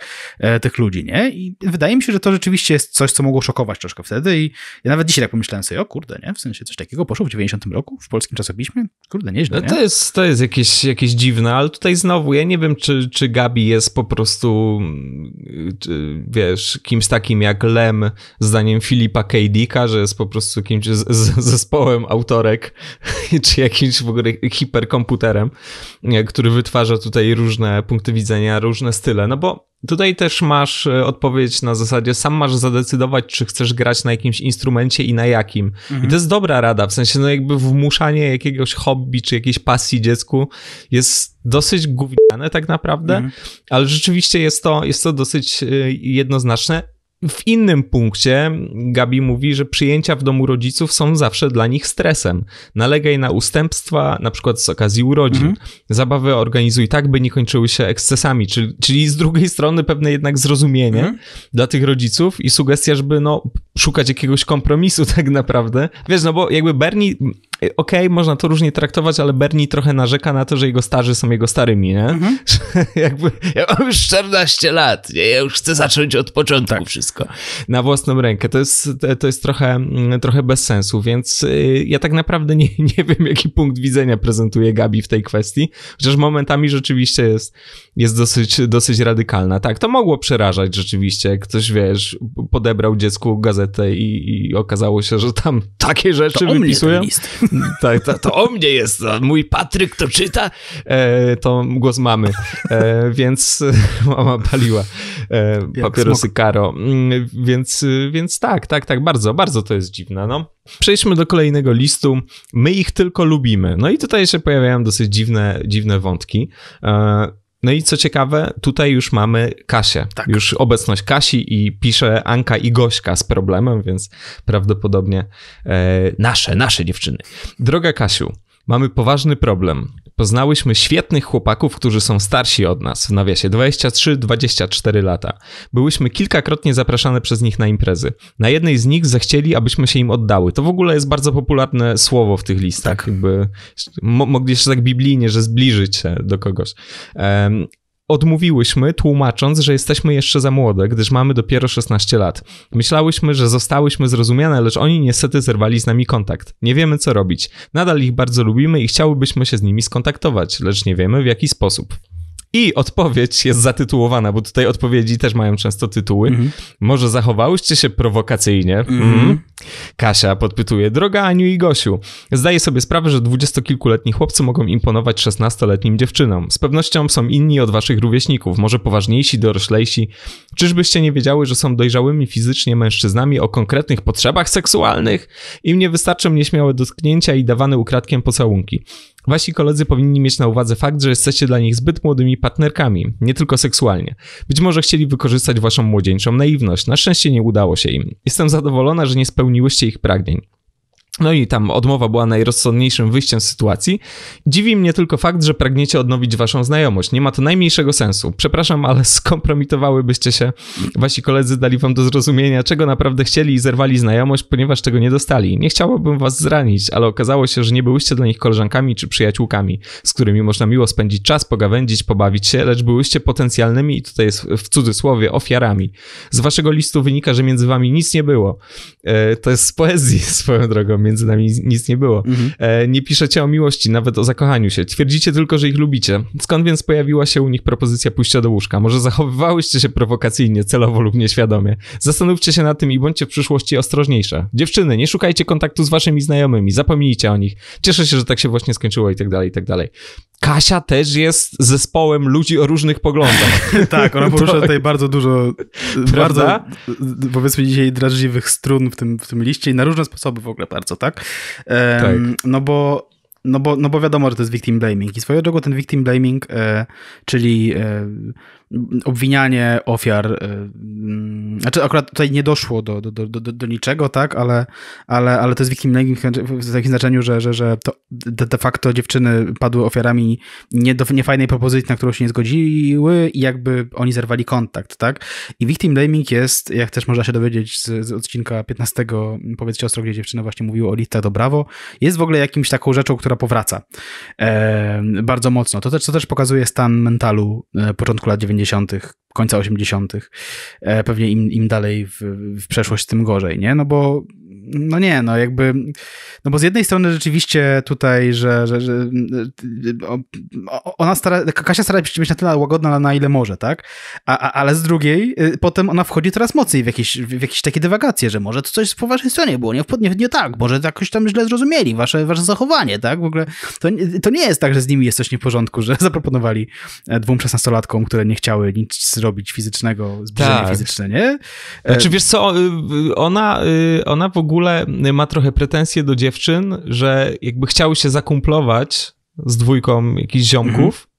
tych ludzi, nie? I wydaje mi się, że to rzeczywiście jest coś, co mogło szokować troszkę wtedy i ja nawet dzisiaj tak pomyślałem sobie, o kurde, nie? W sensie coś takiego poszło w 90 roku w polskim czasopiśmie? Kurde, nieźle, no nie? To jest, to jest jakieś, jakieś dziwne, ale tutaj znowu, ja nie wiem, czy, czy Gabi jest po prostu, mm, czy, wie, wiesz, kimś takim jak Lem, zdaniem Filipa K. Dicka, że jest po prostu kimś z, z zespołem autorek, czy jakimś w ogóle hiperkomputerem, e, który wytwarza tutaj różne punkty widzenia, różne style, no bo Tutaj też masz e, odpowiedź na zasadzie, sam masz zadecydować, czy chcesz grać na jakimś instrumencie i na jakim. Mhm. I to mhm. jest dobra rada, w sensie, no jakby wmuszanie jakiegoś hobby czy jakiejś pasji dziecku jest dosyć gówniane tak naprawdę, mhm. ale rzeczywiście jest to, jest to dosyć e, jednoznaczne w innym punkcie Gabi mówi, że przyjęcia w domu rodziców są zawsze dla nich stresem. Nalegaj na ustępstwa, na przykład z okazji urodzin. Mhm. Zabawy organizuj tak, by nie kończyły się ekscesami, czyli, czyli z drugiej strony pewne jednak zrozumienie mhm. dla tych rodziców i sugestia, żeby no, szukać jakiegoś kompromisu tak naprawdę. Wiesz, no bo jakby Bernie okej, okay, można to różnie traktować, ale Bernie trochę narzeka na to, że jego starzy są jego starymi, nie? Mhm. Jakby, ja mam już 14 lat, nie? ja już chcę zacząć od początku tak. wszystko. Na własną rękę. To jest, to jest trochę, mm, trochę bez sensu, więc y, ja tak naprawdę nie, nie wiem, jaki punkt widzenia prezentuje Gabi w tej kwestii, chociaż momentami rzeczywiście jest jest dosyć, dosyć radykalna. Tak, to mogło przerażać rzeczywiście. Ktoś, wiesz, podebrał dziecku gazetę i, i okazało się, że tam takie rzeczy to wypisują. Tak, to, to, o mnie jest. Mój Patryk to czyta. E, to głos mamy. E, więc mama paliła e, papierosy karo. Mm, więc, więc tak, tak, tak, bardzo, bardzo to jest dziwne. No. Przejdźmy do kolejnego listu. My ich tylko lubimy. No i tutaj się pojawiają dosyć dziwne, dziwne wątki. E, no i co ciekawe, tutaj już mamy Kasię. Tak. Już obecność Kasi i pisze Anka i Gośka z problemem, więc prawdopodobnie e, nasze, nasze dziewczyny. Droga Kasiu, mamy poważny problem. Poznałyśmy świetnych chłopaków, którzy są starsi od nas, w nawiasie 23-24 lata. Byłyśmy kilkakrotnie zapraszane przez nich na imprezy. Na jednej z nich zechcieli, abyśmy się im oddały. To w ogóle jest bardzo popularne słowo w tych listach. Tak. Jakby, mo mogli jeszcze tak biblijnie, że zbliżyć się do kogoś. Um, odmówiłyśmy, tłumacząc, że jesteśmy jeszcze za młode, gdyż mamy dopiero 16 lat. Myślałyśmy, że zostałyśmy zrozumiane, lecz oni niestety zerwali z nami kontakt. Nie wiemy, co robić. Nadal ich bardzo lubimy i chciałybyśmy się z nimi skontaktować, lecz nie wiemy, w jaki sposób. I odpowiedź jest zatytułowana, bo tutaj odpowiedzi też mają często tytuły. Mm -hmm. Może zachowałyście się prowokacyjnie? Mm -hmm. Kasia podpytuje, droga Aniu i Gosiu, zdaję sobie sprawę, że dwudziestokilkuletni chłopcy mogą imponować szesnastoletnim dziewczynom. Z pewnością są inni od waszych rówieśników, może poważniejsi, doroślejsi. Czyżbyście nie wiedziały, że są dojrzałymi fizycznie mężczyznami o konkretnych potrzebach seksualnych? Im nie wystarczą nieśmiałe dotknięcia i dawane ukradkiem pocałunki. Wasi koledzy powinni mieć na uwadze fakt, że jesteście dla nich zbyt młodymi partnerkami, nie tylko seksualnie. Być może chcieli wykorzystać waszą młodzieńczą naiwność, na szczęście nie udało się im. Jestem zadowolona, że nie spełniłyście ich pragnień. No i tam odmowa była najrozsądniejszym wyjściem z sytuacji. Dziwi mnie tylko fakt, że pragniecie odnowić waszą znajomość. Nie ma to najmniejszego sensu. Przepraszam, ale skompromitowałybyście się. Wasi koledzy dali wam do zrozumienia, czego naprawdę chcieli i zerwali znajomość, ponieważ czego nie dostali. Nie chciałabym was zranić, ale okazało się, że nie byłyście dla nich koleżankami czy przyjaciółkami, z którymi można miło spędzić czas, pogawędzić, pobawić się, lecz byłyście potencjalnymi, i tutaj jest w cudzysłowie, ofiarami. Z waszego listu wynika, że między wami nic nie było. E, to jest z poezji swoją drogą między nami nic nie było. Mhm. E, nie piszecie o miłości, nawet o zakochaniu się. Twierdzicie tylko, że ich lubicie. Skąd więc pojawiła się u nich propozycja pójścia do łóżka? Może zachowywałyście się prowokacyjnie, celowo lub nieświadomie? Zastanówcie się nad tym i bądźcie w przyszłości ostrożniejsze. Dziewczyny, nie szukajcie kontaktu z waszymi znajomymi, zapomnijcie o nich. Cieszę się, że tak się właśnie skończyło i tak dalej, i tak dalej. Kasia też jest zespołem ludzi o różnych poglądach. tak, ona porusza tak. tutaj bardzo dużo, Prawda? bardzo powiedzmy dzisiaj drażliwych strun w tym, w tym liście i na różne sposoby w ogóle bardzo bardzo, tak? tak. No bo no bo, no bo wiadomo, że to jest victim blaming. I swojego drogą ten victim blaming, e, czyli e, obwinianie ofiar. Y, mm, znaczy, akurat tutaj nie doszło do, do, do, do, niczego, tak, ale, ale, ale to jest victimlaming w takim znaczeniu, że, że, że to de facto dziewczyny padły ofiarami nie do, niefajnej propozycji, na którą się nie zgodziły i jakby oni zerwali kontakt, tak. I victimlaming jest, jak też można się dowiedzieć z, z odcinka 15, powiedzcie ostro, gdzie dziewczyna właśnie mówiła o Lita do Bravo, jest w ogóle jakimś taką rzeczą, która powraca e, bardzo mocno. To też, to też pokazuje stan mentalu e, początku lat 90 70., końca 80., e, pewnie im, im dalej w, w przeszłość, tym gorzej, nie? No bo no nie, no jakby, no bo z jednej strony rzeczywiście tutaj, że, że, że ona stara, Kasia stara się być na tyle łagodna, na ile może, tak? A, a, ale z drugiej, y, potem ona wchodzi coraz mocniej w jakieś, w jakieś takie dywagacje, że może to coś po waszej stronie było, nie, nie, nie tak, może jakoś tam źle zrozumieli wasze, wasze zachowanie, tak? W ogóle to, to nie jest tak, że z nimi jest coś nie w porządku, że zaproponowali e, dwóm szesnastolatkom, które nie chciały nic zrobić fizycznego, zbliżenie tak. fizyczne, nie? E, znaczy wiesz co, y, ona, y, ona w ogóle ogóle ma trochę pretensje do dziewczyn, że jakby chciały się zakumplować z dwójką jakichś ziomków, mhm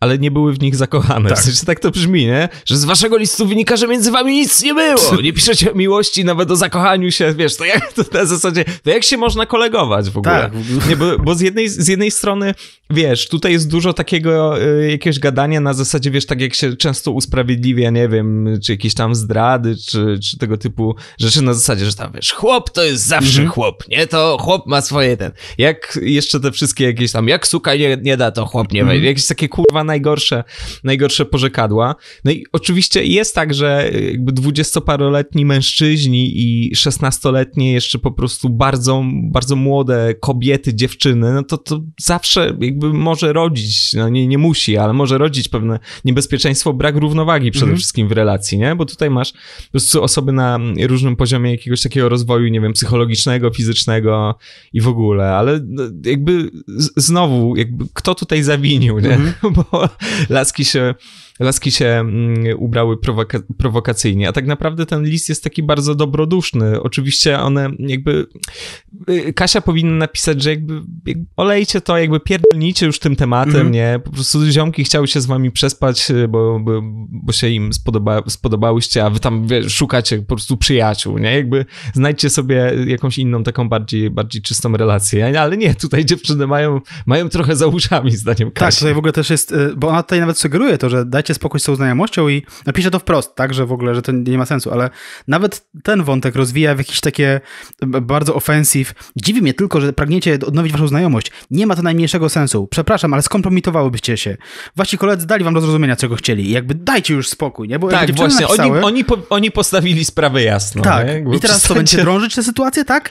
ale nie były w nich zakochane. Tak. W sensie tak to brzmi, nie? Że z waszego listu wynika, że między wami nic nie było. Nie piszecie o miłości, nawet o zakochaniu się, wiesz, to jak to na zasadzie, to jak się można kolegować w ogóle? Tak. Nie, bo, bo z, jednej, z jednej strony, wiesz, tutaj jest dużo takiego y, jakiegoś gadania na zasadzie, wiesz, tak jak się często usprawiedliwia, nie wiem, czy jakieś tam zdrady, czy, czy tego typu rzeczy na zasadzie, że tam, wiesz, chłop to jest zawsze mhm. chłop, nie? To chłop ma swoje ten. Jak jeszcze te wszystkie jakieś tam, jak suka nie, nie da, to chłop nie mm wejdzie. Jakieś takie kurwa najgorsze, najgorsze pożekadła. No i oczywiście jest tak, że e, jakby dwudziestoparoletni mężczyźni i szesnastoletnie jeszcze po prostu bardzo, bardzo młode kobiety, dziewczyny, no to, to zawsze jakby może rodzić, no nie, nie musi, ale może rodzić pewne niebezpieczeństwo, brak równowagi przede mhm. wszystkim w relacji, nie? Bo tutaj masz po prostu osoby na różnym poziomie jakiegoś takiego rozwoju, nie wiem, psychologicznego, fizycznego i w ogóle, ale e, jakby znowu, jakby kto tutaj zawinił, nie? Mhm. Bo laski się, laski się mm, ubrały prowoka prowokacyjnie. A tak naprawdę ten list jest taki bardzo dobroduszny. Oczywiście one jakby... Y, Kasia powinna napisać, że jakby, jakby olejcie to, jakby pierdolnijcie już tym tematem, mhm. nie? Po prostu ziomki chciały się z wami przespać, y, bo, bo, bo się im spodoba, spodobałyście, a wy tam wie, szukacie po prostu przyjaciół, nie? Jakby znajdźcie sobie jakąś inną, taką bardziej, bardziej czystą relację. Ale nie, tutaj dziewczyny mają, mają trochę za uszami, zdaniem tak, Kasi. Tak, tutaj w ogóle też jest y, bo ona tutaj nawet sugeruje to, że dajcie spokój z tą znajomością i napisze to wprost, tak, że w ogóle, że to nie ma sensu, ale nawet ten wątek rozwija w jakieś takie bardzo ofensyw. Dziwi mnie tylko, że pragniecie odnowić waszą znajomość. Nie ma to najmniejszego sensu. Przepraszam, ale skompromitowałybyście się. Wasi koledzy dali wam do zrozumienia, czego chcieli. Jakby dajcie już spokój, nie? Bo tak, właśnie. Napisały... Oni, oni, po, oni postawili sprawę jasno. Tak. I teraz przestańcie... co, będzie drążyć tę sytuację, tak?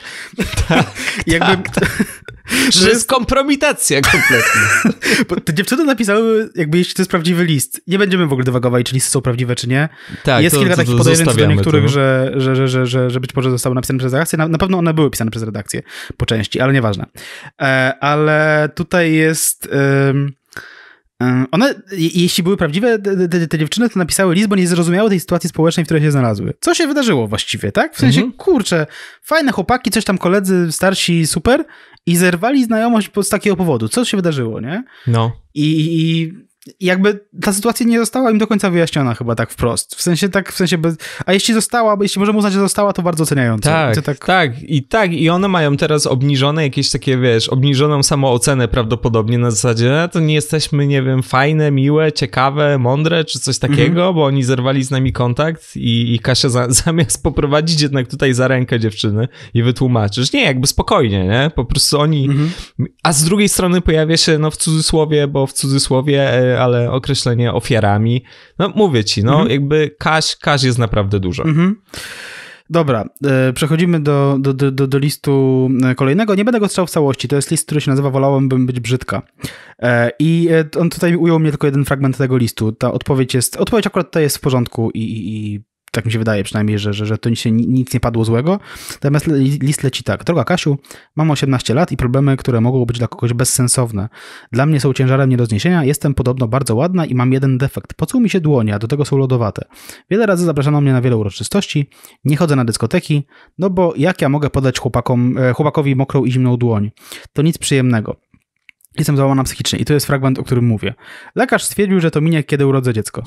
Tak, jakby... tak. tak. Że to jest kompromitacja kompletna. Bo te dziewczyny napisały, jakby jeśli to jest prawdziwy list. Nie będziemy w ogóle dywagowali, czy listy są prawdziwe, czy nie. Tak, jest to, kilka to, takich podejrzeń do niektórych, że, że, że, że, że, że być może zostały napisane przez redakcję. Na, na, pewno one były pisane przez redakcję po części, ale nieważne. E, ale tutaj jest... one, jeśli były prawdziwe, te, te, te, dziewczyny to napisały list, bo nie zrozumiały tej sytuacji społecznej, w której się znalazły. Co się wydarzyło właściwie, tak? W sensie, mhm. kurczę, fajne chłopaki, coś tam koledzy starsi, super i zerwali znajomość z takiego powodu. Co się wydarzyło, nie? No. I, i jakby ta sytuacja nie została im do końca wyjaśniona chyba tak wprost. W sensie tak, w sensie bez... A jeśli została, jeśli możemy uznać, że została, to bardzo oceniające. Tak, tak, tak, i tak, i one mają teraz obniżone jakieś takie, wiesz, obniżoną samoocenę prawdopodobnie na zasadzie, to nie jesteśmy, nie wiem, fajne, miłe, ciekawe, mądre, czy coś mhm. takiego, bo oni zerwali z nami kontakt i, i Kasia za, zamiast poprowadzić jednak tutaj za rękę dziewczyny i wytłumaczyć, nie, jakby spokojnie, nie, po prostu oni... Mhm. A z drugiej strony pojawia się, no w cudzysłowie, bo w cudzysłowie e, ale określenie ofiarami. No mówię ci, no mhm. jakby kaś, kaś jest naprawdę dużo. Mhm. Dobra, e, przechodzimy do, do, do, do, listu e, kolejnego. Nie będę go strzał w całości. To jest list, który się nazywa Wolałabym być brzydka. E, I on tutaj ujął mnie tylko jeden fragment tego listu. Ta odpowiedź jest, odpowiedź akurat ta jest w porządku i, i, i tak mi się wydaje przynajmniej, że, że, że to się nic nie padło złego. Natomiast list leci tak. Droga Kasiu, mam 18 lat i problemy, które mogą być dla kogoś bezsensowne. Dla mnie są ciężarem nie do zniesienia, jestem podobno bardzo ładna i mam jeden defekt. Pocuł mi się dłonie, a do tego są lodowate. Wiele razy zapraszano mnie na wiele uroczystości, nie chodzę na dyskoteki, no bo jak ja mogę podać chłopakom, e, chłopakowi mokrą i zimną dłoń? To nic przyjemnego. Jestem załamana psychicznie i to jest fragment, o którym mówię. Lekarz stwierdził, że to minie, kiedy urodzę dziecko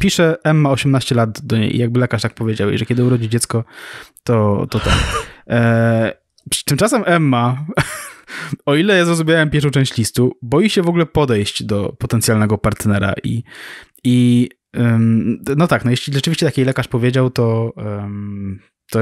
pisze, M ma 18 lat do niej, jakby lekarz tak powiedział że kiedy urodzi dziecko, to to. to. E, tymczasem Emma, o ile ja zrozumiałem pierwszą część listu, boi się w ogóle podejść do potencjalnego partnera i, i no tak, no jeśli rzeczywiście taki lekarz powiedział, to, to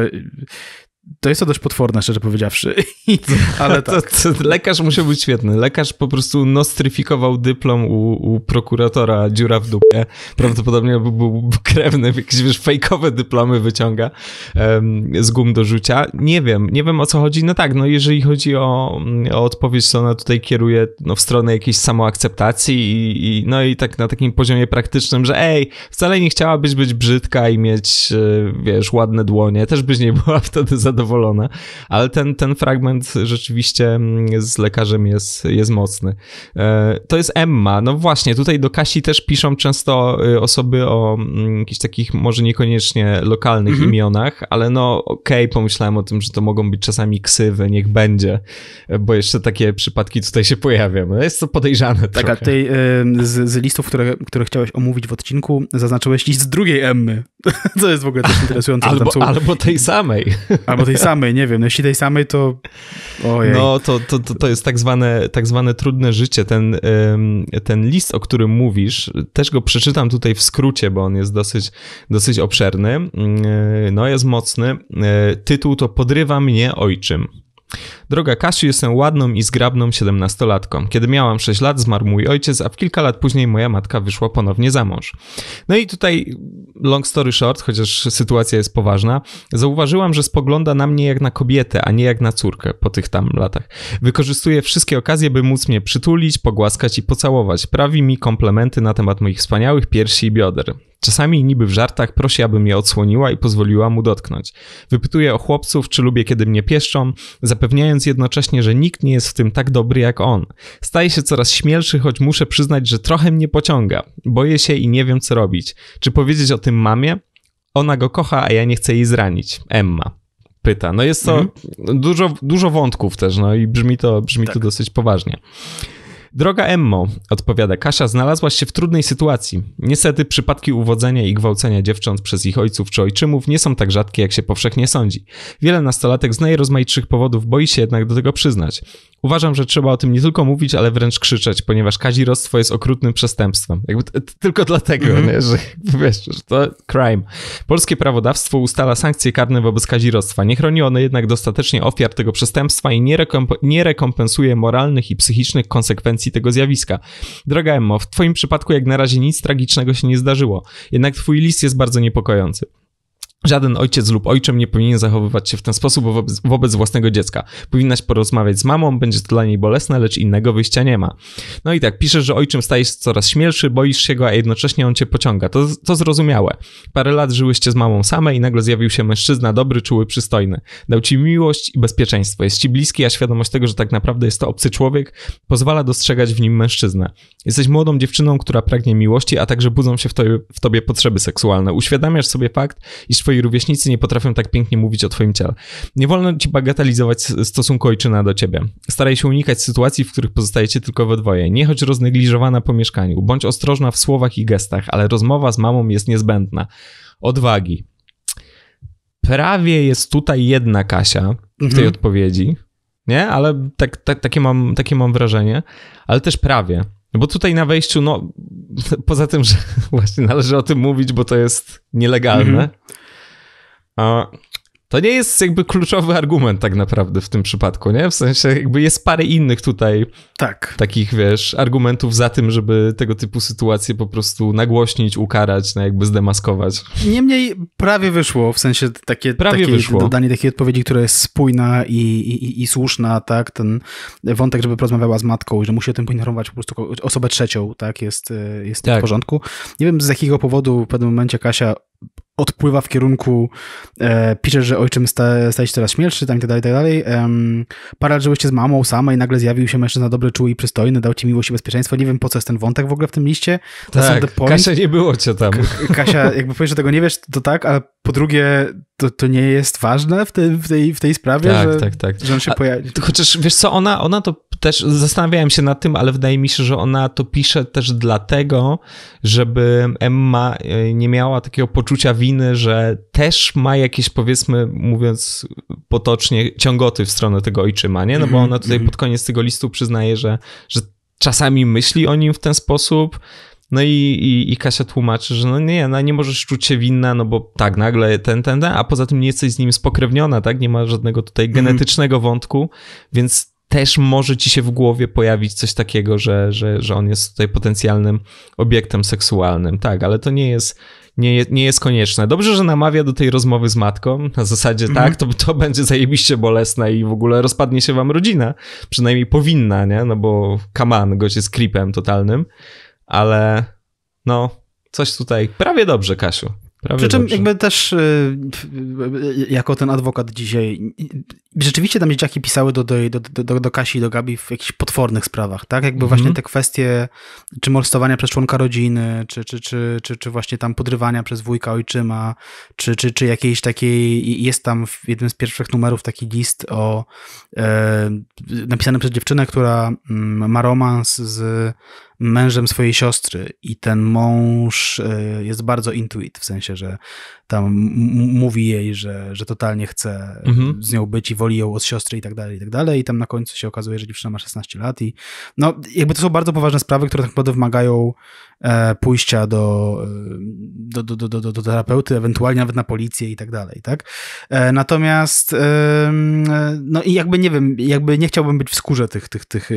to jest to dość potworne, szczerze powiedziawszy. Ale to, tak. to, to, lekarz musiał być świetny. Lekarz po prostu nostryfikował dyplom u, u prokuratora dziura w dupie. Prawdopodobnie był, był krewny, jakieś wiesz, fejkowe dyplomy wyciąga um, z gum do rzucia. Nie wiem, nie wiem o co chodzi. No tak, no jeżeli chodzi o, o odpowiedź, to ona tutaj kieruje no, w stronę jakiejś samoakceptacji i, i, no i tak na takim poziomie praktycznym, że ej, wcale nie chciałabyś być brzydka i mieć, e, wiesz, ładne dłonie. Też byś nie była wtedy za zadowolona, ale ten, ten fragment rzeczywiście mm, z lekarzem jest, jest mocny. E, to jest Emma. No właśnie, tutaj do Kasi też piszą często y, osoby o mm, jakichś takich może niekoniecznie lokalnych mhm. imionach, ale no okej, okay, pomyślałem o tym, że to mogą być czasami ksywy, niech będzie, e, bo jeszcze takie przypadki tutaj się pojawią. No jest to podejrzane Tak, a tej, y, z, z, listów, które, które chciałeś omówić w odcinku, zaznaczyłeś list drugiej Emmy, co jest w ogóle też interesujące. Albo, albo tej samej. Albo Albo tej samej, nie wiem. No, jeśli tej samej, to. Ojej. No, to, to, to, to jest tak zwane, tak zwane trudne życie. Ten, ten list, o którym mówisz, też go przeczytam tutaj w skrócie, bo on jest dosyć, dosyć obszerny. Mm, e, no, jest mocny. E, tytuł to Podrywa mnie ojczym. Droga Kasiu, jestem ładną i zgrabną siedemnastolatką. Kiedy miałam 6 lat, zmarł mój ojciec, a w kilka lat później moja matka wyszła ponownie za mąż. No i tutaj, long story short, chociaż sytuacja jest poważna, zauważyłam, że spogląda na mnie jak na kobietę, a nie jak na córkę po tych tam latach. Wykorzystuje wszystkie okazje, by móc mnie przytulić, pogłaskać i pocałować. Prawi mi komplementy na temat moich wspaniałych piersi i bioder. Czasami niby w żartach prosi, abym je odsłoniła i pozwoliła mu dotknąć. Wypytuje o chłopców, czy lubię, kiedy mnie pieszczą, zapewniając jednocześnie, że nikt nie jest w tym tak dobry jak on. Staje się coraz śmielszy, choć muszę przyznać, że trochę mnie pociąga. Boję się i nie wiem, co robić. Czy powiedzieć o tym mamie? Ona go kocha, a ja nie chcę jej zranić. Emma pyta. No jest to mhm. dużo, dużo wątków też, no i brzmi to, brzmi tak. to dosyć poważnie. Droga Emmo, odpowiada Kasia, znalazłaś się w trudnej sytuacji. Niestety przypadki uwodzenia i gwałcenia dziewcząt przez ich ojców czy ojczymów nie są tak rzadkie, jak się powszechnie sądzi. Wiele nastolatek z najrozmaitszych powodów boi się jednak do tego przyznać. Uważam, że trzeba o tym nie tylko mówić, ale wręcz krzyczeć, ponieważ kazirostwo jest okrutnym przestępstwem. Jakby tylko dlatego, mm -hmm. nie, że wiesz, że to crime. Polskie prawodawstwo ustala sankcje karne wobec kazirostwa. Nie chroni one jednak dostatecznie ofiar tego przestępstwa i nie, rekomp nie rekompensuje moralnych i psychicznych konsekwencji tego zjawiska. Droga Emmo, w twoim przypadku jak na razie nic tragicznego się nie zdarzyło, jednak twój list jest bardzo niepokojący. Żaden ojciec lub ojczym nie powinien zachowywać się w ten sposób wobec, wobec, własnego dziecka. Powinnaś porozmawiać z mamą, będzie to dla niej bolesne, lecz innego wyjścia nie ma. No i tak, piszesz, że ojczym stajesz coraz śmielszy, boisz się go, a jednocześnie on cię pociąga. To, to zrozumiałe. Parę lat żyłyście z mamą same i nagle zjawił się mężczyzna dobry, czuły, przystojny. Dał ci miłość i bezpieczeństwo. Jest ci bliski, a świadomość tego, że tak naprawdę jest to obcy człowiek, pozwala dostrzegać w nim mężczyznę. Jesteś młodą dziewczyną, która pragnie miłości, a także budzą się w tobie, w tobie potrzeby seksualne. Uświadamiasz sobie fakt, iż twoje twoi rówieśnicy nie potrafią tak pięknie mówić o twoim ciele. Nie wolno ci bagatelizować stosunku ojczyna do ciebie. Staraj się unikać sytuacji, w których pozostajecie tylko we dwoje. Nie chodź roznegliżowana po mieszkaniu. Bądź ostrożna w słowach i gestach, ale rozmowa z mamą jest niezbędna. Odwagi. Prawie jest tutaj jedna Kasia w tej mhm. odpowiedzi, nie? Ale tak, tak, takie, mam, takie mam wrażenie, ale też prawie. Bo tutaj na wejściu, no poza tym, że właśnie należy o tym mówić, bo to jest nielegalne. Mhm. A to nie jest jakby kluczowy argument tak naprawdę w tym przypadku, nie? W sensie jakby jest parę innych tutaj tak. takich, wiesz, argumentów za tym, żeby tego typu sytuacje po prostu nagłośnić, ukarać, no jakby zdemaskować. Niemniej prawie wyszło, w sensie takie, prawie takie wyszło. dodanie takiej odpowiedzi, która jest spójna i, i, i, słuszna, tak? Ten wątek, żeby porozmawiała z matką i że musi o tym poinformować po prostu osobę trzecią, tak? Jest, e, jest tak. w porządku. Nie wiem z jakiego powodu w pewnym momencie Kasia odpływa w kierunku, e, pisze, że ojczym sta, staje się teraz śmielszy, tam i tak dalej, tak dalej. Ehm, para żyłyście z mamą sama i nagle zjawił się mężczyzna dobry, czuły i przystojny, dał ci miłość i bezpieczeństwo. Nie wiem, po co jest ten wątek w ogóle w tym liście. To tak, Kasia nie było cię tam. K Kasia, jakby powiedzieć że tego nie wiesz, to tak, ale po drugie, to, to nie jest ważne w, tej w, tej, w tej sprawie, tak, że, tak, tak. że on się pojawi. Chociaż wiesz co, ona, ona to też, zastanawiałem się nad tym, ale wydaje mi się, że ona to pisze też dlatego, żeby Emma e, nie miała takiego poczucia winy, że też ma jakieś powiedzmy, mówiąc potocznie, ciągoty w stronę tego ojczyma, nie? No bo mhm, ona tutaj mhm. pod koniec tego listu przyznaje, że, że czasami myśli o nim w ten sposób, no i, i, i Kasia tłumaczy, że no nie, no nie możesz czuć się winna, no bo tak, nagle ten, ten, ten, a poza tym nie jesteś z nim spokrewniona, tak? Nie ma żadnego tutaj mhm. genetycznego wątku, więc też może ci się w głowie pojawić coś takiego, że, że, że on jest tutaj potencjalnym obiektem seksualnym, tak, ale to nie jest, nie, nie jest konieczne. Dobrze, że namawia do tej rozmowy z matką, na zasadzie mm -hmm. tak, to, to będzie zajebiście bolesne i w ogóle rozpadnie się wam rodzina, przynajmniej powinna, nie, no bo kaman, gość jest creepem totalnym ale no, coś tutaj prawie dobrze, Kasiu. Prawie Przy czym dobrze. jakby też y, y, y, jako ten adwokat dzisiaj rzeczywiście tam dzieciaki pisały do, do, do, do, do Kasi i do Gabi w jakichś potwornych sprawach, tak? Jakby mm -hmm. właśnie te kwestie, czy molestowania przez członka rodziny, czy, czy, czy, czy, czy właśnie tam podrywania przez wujka ojczyma, czy, czy, czy jakiejś takiej, jest tam w jednym z pierwszych numerów taki list o, e, napisany przez dziewczynę, która mm, ma romans z mężem swojej siostry i ten mąż e, jest bardzo intuit, w sensie, że tam mówi jej, że, że totalnie chce mhm. z nią być i woli ją od siostry i tak dalej, i tak dalej. I tam na końcu się okazuje, że dziewczyna ma 16 lat i no jakby to są bardzo poważne sprawy, które tak naprawdę wymagają E, pójścia e, do, do, do, do, do, terapeuty, ewentualnie nawet na policję i tak dalej, tak? E, natomiast no i jakby nie wiem, jakby nie chciałbym być w skórze tych, tych, tych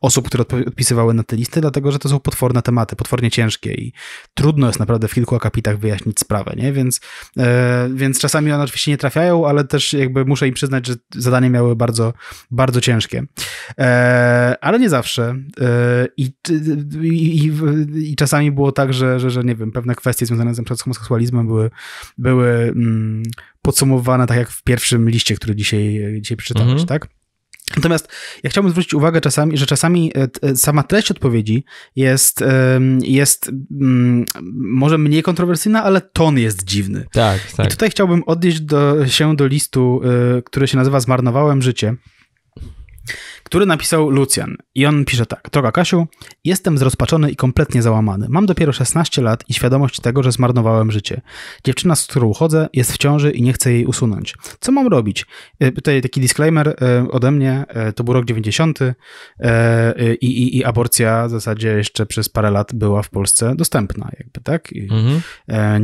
osób, które odpisywały na te listy, dlatego że to są potworne tematy, potwornie ciężkie i trudno jest naprawdę w kilku akapitach wyjaśnić sprawę, nie? Więc, więc czasami one oczywiście nie trafiają, ale też jakby muszę im przyznać, że zadanie miały bardzo, bardzo ciężkie. Ale nie zawsze. I, i, i i czasami było tak, że, że, że nie wiem, pewne kwestie związane z, z homoseksualizmem były, były mm, podsumowane tak jak w pierwszym liście, który dzisiaj, dzisiaj przeczytałeś, mhm. tak? Natomiast ja chciałbym zwrócić uwagę czasami, że czasami e, e, sama treść odpowiedzi jest, jest mm, może mniej kontrowersyjna, ale ton jest dziwny. Tak, tak. I tutaj chciałbym odnieść do, się do listu, e, który się nazywa Zmarnowałem życie który napisał Lucian. I on pisze tak. Droga Kasiu, jestem zrozpaczony i kompletnie załamany. Mam dopiero 16 lat i świadomość tego, że zmarnowałem życie. Dziewczyna, z którą chodzę, jest w ciąży i nie chcę jej usunąć. Co mam robić? E, tutaj taki disclaimer e, ode mnie. E, to był rok 90 i, i, i aborcja w zasadzie jeszcze przez parę lat była w Polsce dostępna, jakby tak? Mhm.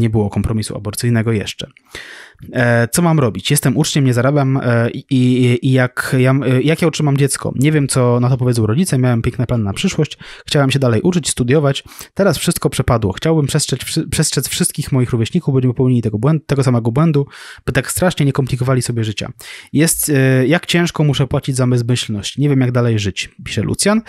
Nie było kompromisu aborcyjnego jeszcze. E, co mam robić? Jestem uczniem, nie zarabiam e, i, i, i jak, ja, e, jak ja utrzymam dziecko? Nie wiem, co na to powiedzą rodzice, miałem piękne plany na przyszłość, chciałem się dalej uczyć, studiować, teraz wszystko przepadło. Chciałbym przestrzec, przestrzec wszystkich moich rówieśników, by nie popełnili tego, błędu, tego samego błędu, by tak strasznie nie komplikowali sobie życia. Jest, jak ciężko muszę płacić za bezmyślność, nie wiem, jak dalej żyć, pisze Lucjan.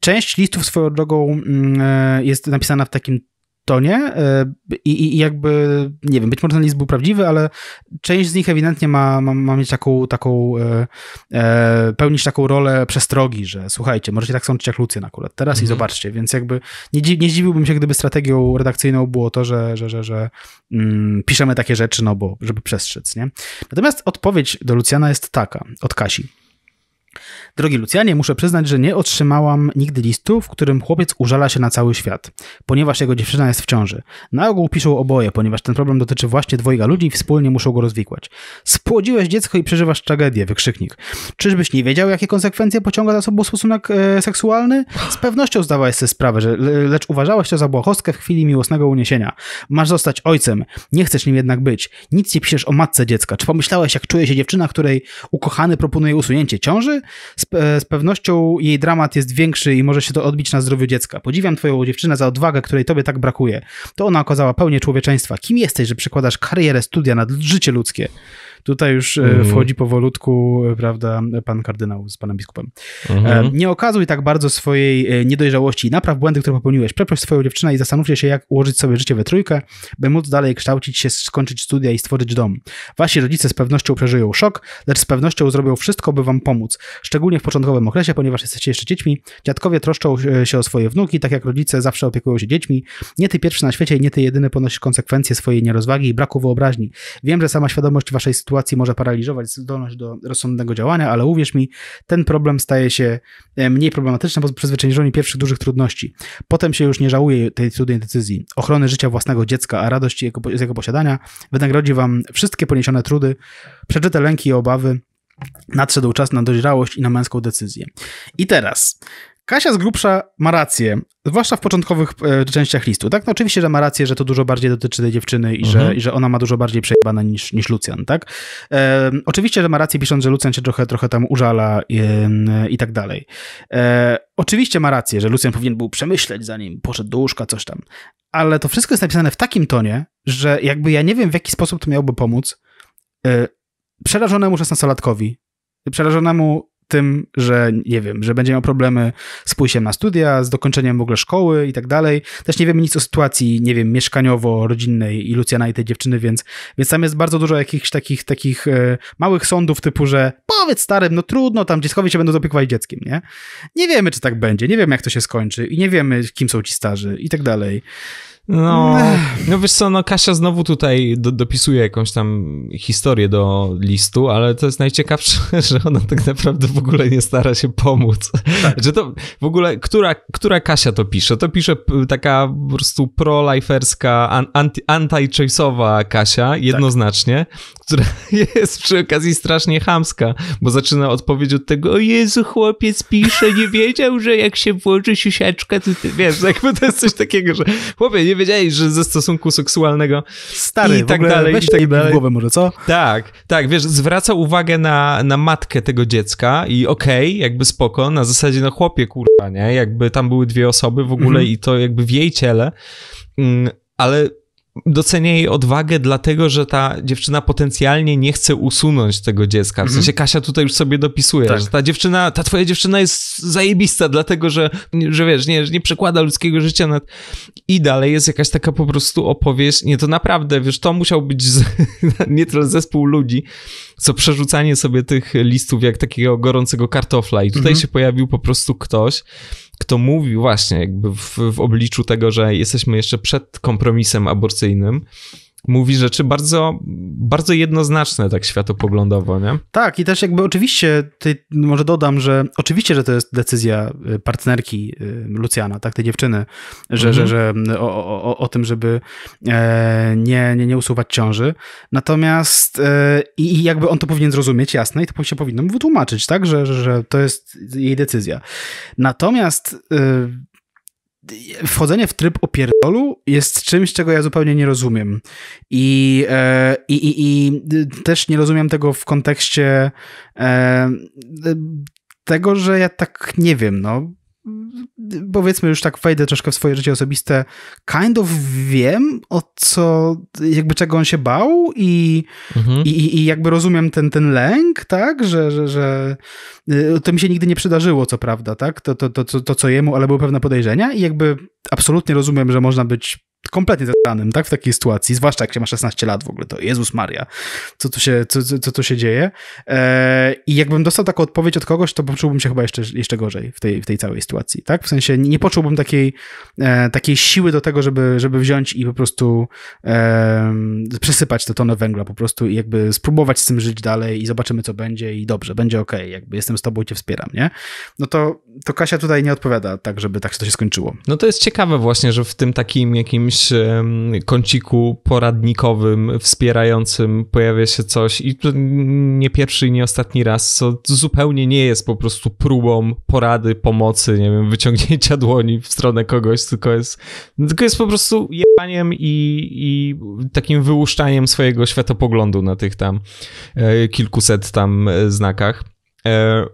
Część listów swoją drogą mm, jest napisana w takim to nie. E, I, I, jakby, nie wiem, być może ten list był prawdziwy, ale część z nich ewidentnie ma, ma, ma mieć taką, taką e, e pełnić taką rolę przestrogi, że słuchajcie, możecie tak sądzić jak Lucjan akurat teraz mm -hmm. i mhm. zobaczcie, więc jakby nie, nie zdziwiłbym się, gdyby strategią redakcyjną było to, że, że, że, że mm, piszemy takie rzeczy, no bo, żeby przestrzec, nie? Natomiast odpowiedź do Lucjana jest taka, od Kasi. Drogi Lucjanie, muszę przyznać, że nie otrzymałam nigdy listu, w którym chłopiec użala się na cały świat, ponieważ jego dziewczyna jest w ciąży. Na ogół piszą oboje, ponieważ ten problem dotyczy właśnie dwojga ludzi i wspólnie muszą go rozwikłać. Spłodziłeś dziecko i przeżywasz tragedię, wykrzyknik. Czyżbyś nie wiedział, jakie konsekwencje pociąga za sobą stosunek e, seksualny? Z pewnością zdawałeś sobie sprawę, że, lecz uważałeś to za błahostkę w chwili miłosnego uniesienia. Masz zostać ojcem, nie chcesz nim jednak być. Nic nie piszesz o matce dziecka. Czy pomyślałeś, jak czuje się dziewczyna, której ukochany proponuje usunięcie ciąży? z, e, z, pewnością jej dramat jest większy i może się to odbić na zdrowiu dziecka. Podziwiam twoją dziewczynę za odwagę, której tobie tak brakuje. To ona okazała pełnię człowieczeństwa. Kim jesteś, że przekładasz karierę, studia na życie ludzkie? Tutaj już e, mhm. wchodzi powolutku, e, prawda, pan kardynał z panem biskupem. Mm. Nie okazuj tak bardzo swojej niedojrzałości. Napraw błędy, które popełniłeś. Przeproś swoją dziewczynę i zastanówcie się, jak ułożyć sobie życie we trójkę, by móc dalej kształcić się, skończyć studia i stworzyć dom. Wasi rodzice z pewnością przeżyją szok, lecz z pewnością zrobią wszystko, by wam pomóc. Szczególnie w początkowym okresie, ponieważ jesteście jeszcze dziećmi, dziadkowie troszczą się o swoje wnuki, tak jak rodzice zawsze opiekują się dziećmi. Nie ty pierwszy na świecie i nie ty jedyny ponosisz konsekwencje swojej nierozwagi i braku wyobraźni. Wiem, że sama świadomość waszej sytuacji sytuacji może paraliżować zdolność do rozsądnego działania, ale uwierz mi, ten problem staje się e, mniej problematyczny po przezwyciężeniu pierwszych dużych trudności. Potem się już nie żałuje tej trudnej decyzji. Ochrony życia własnego dziecka, a radości jego, z jego posiadania wynagrodzi wam wszystkie poniesione trudy, przeczyta lęki i obawy, Nadszedł czas na dojrzałość i na męską decyzję. I teraz Kasia z grubsza ma rację, zwłaszcza w początkowych e, częściach listu, tak? No oczywiście, że ma rację, że to dużo bardziej dotyczy tej dziewczyny i, mhm. że, i że ona ma dużo bardziej przejebane niż, niż Lucjan, tak? E, oczywiście, że ma rację pisząc, że Lucjan się trochę, trochę tam użala i, i tak dalej. E, oczywiście ma rację, że Lucjan powinien był przemyśleć zanim poszedł do łóżka, coś tam. Ale to wszystko jest napisane w takim tonie, że jakby ja nie wiem, w jaki sposób to miałoby pomóc e, przerażonemu szesnastolatkowi, przerażonemu tym, że nie wiem, że będzie miał problemy z pójściem na studia, z dokończeniem w ogóle szkoły i tak dalej. Też nie wiemy nic o sytuacji, nie wiem, mieszkaniowo-rodzinnej i Lucjana i tej dziewczyny, więc, więc tam jest bardzo dużo jakichś takich, takich e, małych sądów typu, że powiedz starym, no trudno, tam dzieckowi się będą zaopiekowali dzieckiem, nie? Nie wiemy, czy tak będzie, nie wiemy, jak to się skończy i nie wiemy, kim są ci starzy i tak dalej. No, no wiesz co, no Kasia znowu tutaj do, dopisuje jakąś tam historię do listu, ale to jest najciekawsze, że ona tak naprawdę w ogóle nie stara się pomóc. Tak. Że to w ogóle, która, która Kasia to pisze? To pisze taka po prostu pro-liferska, anti choiceowa Kasia, tak. jednoznacznie, tak. która jest przy okazji strasznie chamska, bo zaczyna odpowiedź od tego, o Jezu, chłopiec pisze, nie wiedział, że jak się włoży siusiaczka, to ty, wiesz, jakby to jest coś takiego, że chłopiec nie wiedzieli, że ze stosunku seksualnego stary i tak dalej, i tak dalej. głowę może, co? Tak, tak, wiesz, zwraca uwagę na, na matkę tego dziecka i okej, okay, jakby spoko, na zasadzie no chłopie kurwa, nie? Jakby tam były dwie osoby w ogóle mhm. i to jakby w jej ciele, mm, ale docenia jej odwagę, dlatego że ta dziewczyna potencjalnie nie chce usunąć tego dziecka. W mhm. sensie Kasia tutaj już sobie dopisuje, tak. że ta dziewczyna, ta twoja dziewczyna jest zajebista, dlatego że, że wiesz, nie, że nie przekłada ludzkiego życia nad... I dalej jest jakaś taka po prostu opowieść, nie to naprawdę, wiesz, to musiał być z... nie tylko zespół ludzi, co przerzucanie sobie tych listów jak takiego gorącego kartofla. I tutaj mhm. się pojawił po prostu ktoś, kto mówi właśnie jakby w, w obliczu tego, że jesteśmy jeszcze przed kompromisem aborcyjnym, mówi rzeczy bardzo, bardzo jednoznaczne tak światopoglądowo, nie? Tak i też jakby oczywiście, ty, może dodam, że oczywiście, że to jest decyzja y, partnerki y, Lucjana, tak, tej dziewczyny, że, mhm. że, że o, o, o tym, żeby e, nie, nie, nie usuwać ciąży, natomiast e, i jakby on to powinien zrozumieć, jasne, i to się powinno mu wytłumaczyć, tak, że, że, że to jest jej decyzja. Natomiast y, wchodzenie w tryb opierdolu jest czymś, czego ja zupełnie nie rozumiem. I, e, i, i, i też nie rozumiem tego w kontekście e, tego, że ja tak nie wiem, no powiedzmy już tak wejdę troszkę w swoje życie osobiste, kind of wiem o co, jakby czego on się bał i, mhm. i, i, jakby rozumiem ten, ten lęk, tak, że, że, że y, to mi się nigdy nie przydarzyło, co prawda, tak, to, to, to, to, to co jemu, ale były pewne podejrzenia i jakby absolutnie rozumiem, że można być kompletnie zadanym, tak, w takiej sytuacji, zwłaszcza jak się ma 16 lat w ogóle, to Jezus Maria, co tu się, co, co, co tu się dzieje. E, I jakbym dostał taką odpowiedź od kogoś, to poczułbym się chyba jeszcze, jeszcze gorzej w tej, w tej całej sytuacji, tak? W sensie nie, poczułbym takiej, e, takiej siły do tego, żeby, żeby wziąć i po prostu e, przesypać te tonę węgla po prostu i jakby spróbować z tym żyć dalej i zobaczymy, co będzie i dobrze, będzie ok, jakby jestem z tobą i cię wspieram, nie? No to, to Kasia tutaj nie odpowiada tak, żeby tak to się skończyło. No to jest ciekawe właśnie, że w tym takim jakimś jakimś kąciku poradnikowym, wspierającym pojawia się coś i to nie pierwszy i nie ostatni raz, co zupełnie nie jest po prostu próbą porady, pomocy, nie wiem, wyciągnięcia dłoni w stronę kogoś, tylko jest, tylko jest po prostu jebaniem i, i takim wyłuszczaniem swojego światopoglądu na tych tam e, kilkuset tam e, znakach. E,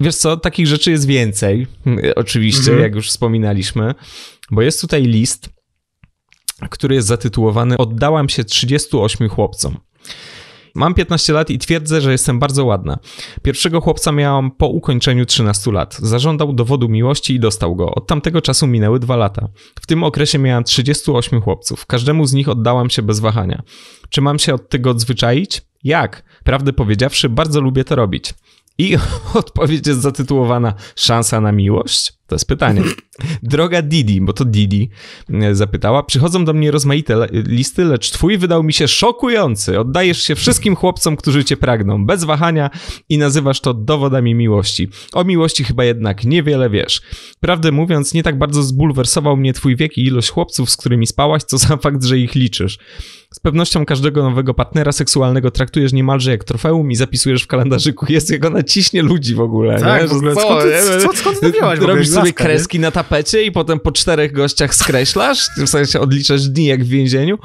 wiesz co, takich rzeczy jest więcej, oczywiście, mm -hmm. jak już wspominaliśmy, bo jest tutaj list który jest zatytułowany Oddałam się 38 chłopcom. Mam 15 lat i twierdzę, że jestem bardzo ładna. Pierwszego chłopca miałam po ukończeniu 13 lat. Zażądał dowodu miłości i dostał go. Od tamtego czasu minęły dwa lata. W tym okresie miałam 38 chłopców. Każdemu z nich oddałam się bez wahania. Czy mam się od tego odzwyczaić? Jak? Prawdę powiedziawszy, bardzo lubię to robić. I odpowiedź jest zatytułowana Szansa na miłość? To jest pytanie. Droga Didi, bo to Didi e, zapytała. Przychodzą do mnie rozmaite listy, lecz twój wydał mi się szokujący. Oddajesz się wszystkim chłopcom, którzy cię pragną, bez wahania i nazywasz to dowodami miłości. O miłości chyba jednak niewiele wiesz. Prawdę mówiąc, nie tak bardzo zbulwersował mnie twój wiek i ilość chłopców, z którymi spałaś, co za fakt, że ich liczysz. Z pewnością każdego nowego partnera seksualnego traktujesz niemalże jak trofeum i zapisujesz w kalendarzyku. Jest jego ona ciśnie ludzi w ogóle. Tak, nie? w ogóle, co, ty, skąd, skąd ty robisz w ogóle, sobie kreski nie? na tapecie i potem po czterech gościach skreślasz, w sensie odliczasz dni jak w więzieniu.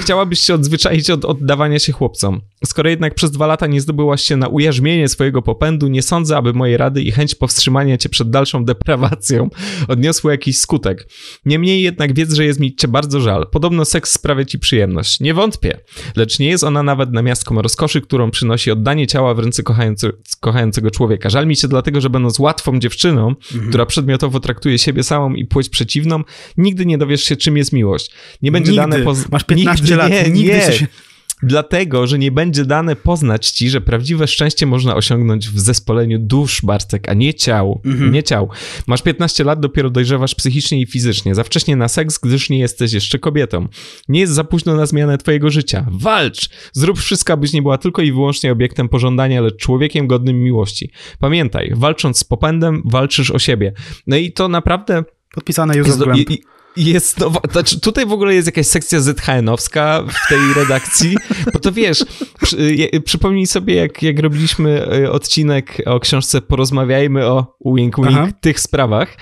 Chciałabyś się odzwyczaić od oddawania się chłopcom. Skoro jednak przez dwa lata nie zdobyłaś się na ujarzmienie swojego popędu, nie sądzę, aby moje rady i chęć powstrzymania cię przed dalszą deprawacją odniosły jakiś skutek. Niemniej jednak wiedz, że jest mi cię bardzo żal. Podobno seks sprawia ci przyjemność. Nie wątpię, lecz nie jest ona nawet namiastką rozkoszy, którą przynosi oddanie ciała w ręce kochający, kochającego człowieka. Żal mi się dlatego, że będąc łatwą dziewczyną, mhm. która przedmiotowo traktuje siebie samą i płeć przeciwną, nigdy nie dowiesz się, czym jest miłość. Nie będzie nigdy. dane... Poz... Masz 15 nigdy, lat, nie, nigdy nie. Się... Dlatego, że nie będzie dane poznać ci, że prawdziwe szczęście można osiągnąć w zespoleniu dusz, Bartek, a nie ciał. Mhm. Nie ciał. Masz 15 lat, dopiero dojrzewasz psychicznie i fizycznie. Za wcześnie na seks, gdyż nie jesteś jeszcze kobietą. Nie jest za późno na zmianę twojego życia. Walcz! Zrób wszystko, abyś nie była tylko i wyłącznie obiektem pożądania, lecz człowiekiem godnym miłości. Pamiętaj, walcząc z popędem, walczysz o siebie. No i to naprawdę... Podpisane już Glemp. I, jest nowa, znaczy tutaj w ogóle jest jakaś sekcja ZHN-owska w tej redakcji, bo to wiesz, przy, je, przypomnij sobie, jak, jak robiliśmy e, odcinek o książce Porozmawiajmy o wink wink tych sprawach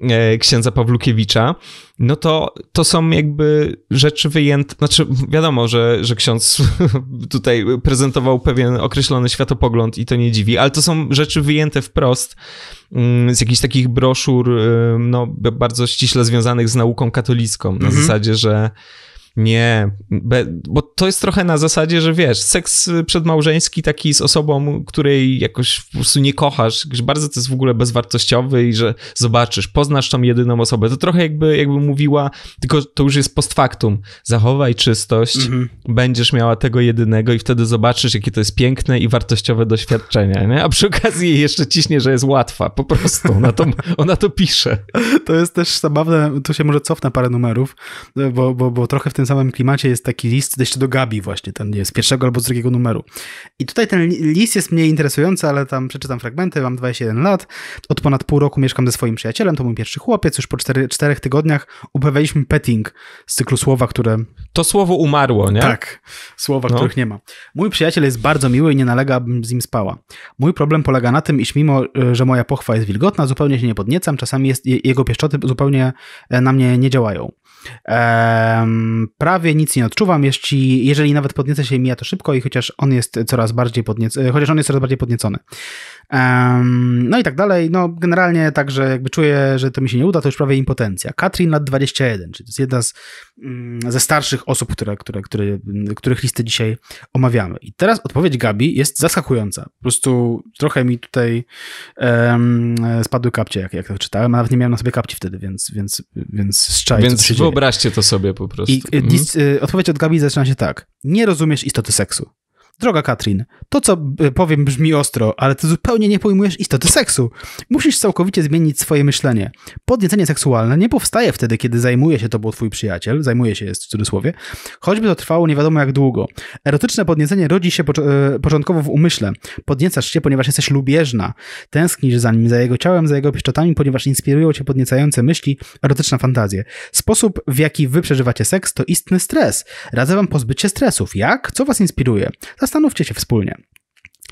e, księdza Pawlukiewicza, no to to są jakby rzeczy wyjęte, znaczy wiadomo, że, że ksiądz tutaj prezentował pewien określony światopogląd i to nie dziwi, ale to są rzeczy wyjęte wprost mm, z jakichś takich broszur, y, no bardzo ściśle związanych z nauką katolicką, na mhm. zasadzie, że nie, bo to jest trochę na zasadzie, że wiesz, seks przedmałżeński taki z osobą, której jakoś po prostu nie kochasz, że bardzo to jest w ogóle bezwartościowy i że zobaczysz, poznasz tą jedyną osobę. To trochę jakby, jakby mówiła, tylko to już jest post factum. Zachowaj czystość, mhm. będziesz miała tego jedynego i wtedy zobaczysz, jakie to jest piękne i wartościowe doświadczenie, nie? A przy okazji jeszcze ciśnie, że jest łatwa, po prostu. Ona to, ona to pisze. To jest też zabawne, tu się może cofnę parę numerów, bo, bo, bo trochę w tym samym klimacie jest taki list jeszcze do Gabi właśnie, ten jest z pierwszego albo z drugiego numeru. I tutaj ten list jest mniej interesujący, ale tam przeczytam fragmenty, mam 21 lat, od ponad pół roku mieszkam ze swoim przyjacielem, to mój pierwszy chłopiec, już po cztery, czterech tygodniach uprawialiśmy petting z cyklu słowa, które... To słowo umarło, nie? Tak, słowa, no. których nie ma. Mój przyjaciel jest bardzo miły i nie nalega, abym z nim spała. Mój problem polega na tym, iż mimo, e, że moja pochwa jest wilgotna, zupełnie się nie podniecam, czasami jest, jego pieszczoty zupełnie e, na mnie nie działają prawie nic nie odczuwam, jeśli, jeżeli nawet podniecę się mija to szybko i chociaż on jest coraz bardziej podniec- e, chociaż on jest coraz bardziej podniecony. Um, no i tak dalej. No, generalnie także jakby czuję, że to mi się nie uda, to już prawie impotencja. Katrin lat 21, czyli to jest jedna z, mm, ze starszych osób, które, które, które, których listy dzisiaj omawiamy. I teraz odpowiedź Gabi jest zaskakująca. Po prostu trochę mi tutaj um, spadły kapcie, jak, jak to czytałem, a nawet nie miałem na sobie kapci wtedy, więc, więc, więc szczaj, Więc wyobraźcie dzieje. to sobie po prostu. I, y, mhm. Y, odpowiedź od Gabi zaczyna się tak. Nie rozumiesz istoty seksu. Droga Katrin, to co e, powiem brzmi ostro, ale ty zupełnie nie pojmujesz istoty seksu. Musisz całkowicie zmienić swoje myślenie. Podniecenie seksualne nie powstaje wtedy, kiedy zajmuje się tobą twój przyjaciel, zajmuje się jest w cudzysłowie, choćby to trwało nie wiadomo jak długo. Erotyczne podniecenie rodzi się e, początkowo w umyśle. Podniecasz się, ponieważ jesteś lubieżna. Tęsknisz za nim, za jego ciałem, za jego pieszczotami, ponieważ inspirują cię podniecające myśli, erotyczna fantazje. Sposób, w jaki wy przeżywacie seks, to istny stres. Radzę wam pozbyć się stresów. Jak? Co was inspiruje? zastanówcie się wspólnie.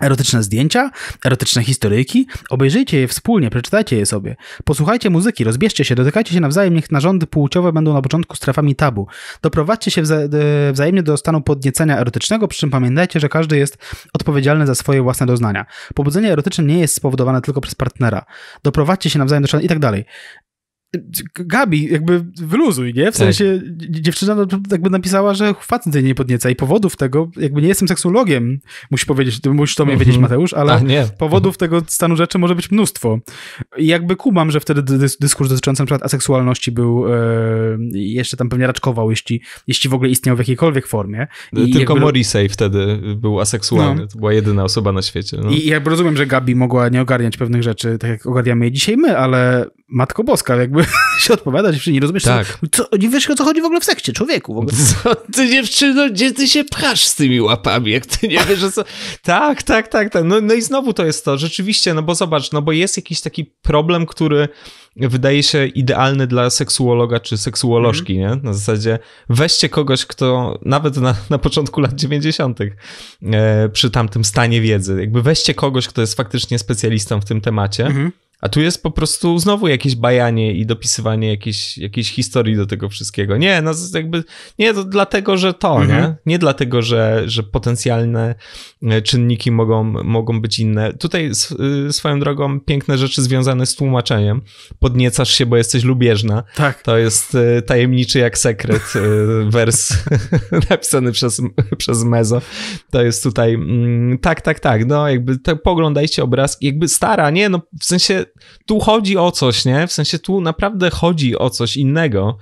Erotyczne zdjęcia, erotyczne historyjki, obejrzyjcie je wspólnie, przeczytajcie je sobie. Posłuchajcie muzyki, rozbierzcie się, dotykajcie się nawzajem, niech narządy płciowe będą na początku strefami tabu. Doprowadźcie się wza e, wzajemnie do stanu podniecenia erotycznego, przy czym pamiętajcie, że każdy jest odpowiedzialny za swoje własne doznania. Pobudzenie erotyczne nie jest spowodowane tylko przez partnera. Doprowadźcie się nawzajem do szan i tak dalej. Gabi, jakby wyluzuj, nie? W tak. sensie dziewczyna no, jakby napisała, że facet tej nie podnieca i powodów tego, jakby nie jestem seksologiem, musisz powiedzieć, musisz to mnie wiedzieć mhm. Mateusz, ale A, powodów tego stanu rzeczy może być mnóstwo. I jakby kumam, że wtedy dyskurs dotyczący na przykład aseksualności był e, jeszcze tam pewnie raczkował, jeśli, jeśli w ogóle istniał w jakiejkolwiek formie. I Tylko jakby... Morrissey wtedy był aseksualny, no. to była jedyna osoba na świecie. No. I jakby rozumiem, że Gabi mogła nie ogarniać pewnych rzeczy, tak jak ogarniamy je dzisiaj my, ale Matko Boska, jakby się odpowiadać, czy nie rozumiesz? Tak. Co, nie wiesz, o co chodzi w ogóle w sekcie, człowieku. W ogóle. Co ty dziewczyno, gdzie ty się prasz z tymi łapami, jak ty nie wiesz, o co... Tak, tak, tak, tak. No, no i znowu to jest to, rzeczywiście, no bo zobacz, no bo jest jakiś taki problem, który wydaje się idealny dla seksuologa czy seksuolożki, mhm. nie? Na zasadzie weźcie kogoś, kto nawet na, na początku lat 90. E, przy tamtym stanie wiedzy, jakby weźcie kogoś, kto jest faktycznie specjalistą w tym temacie, mm a tu jest po prostu znowu jakieś bajanie i dopisywanie jakiejś, jakiejś historii do tego wszystkiego. Nie, no jakby, nie, to dlatego, że to, mhm. nie? Nie dlatego, że, że potencjalne e, czynniki mogą, mogą być inne. Tutaj y, swoją drogą piękne rzeczy związane z tłumaczeniem. Podniecasz się, bo jesteś lubieżna. Tak. To jest y, tajemniczy jak sekret y, wers napisany przez, przez Mezo. To jest tutaj mm, tak, tak, tak, no jakby to, poglądajcie obraz, jakby stara, nie, no w sensie tu chodzi o coś, nie? W sensie tu naprawdę chodzi o coś innego.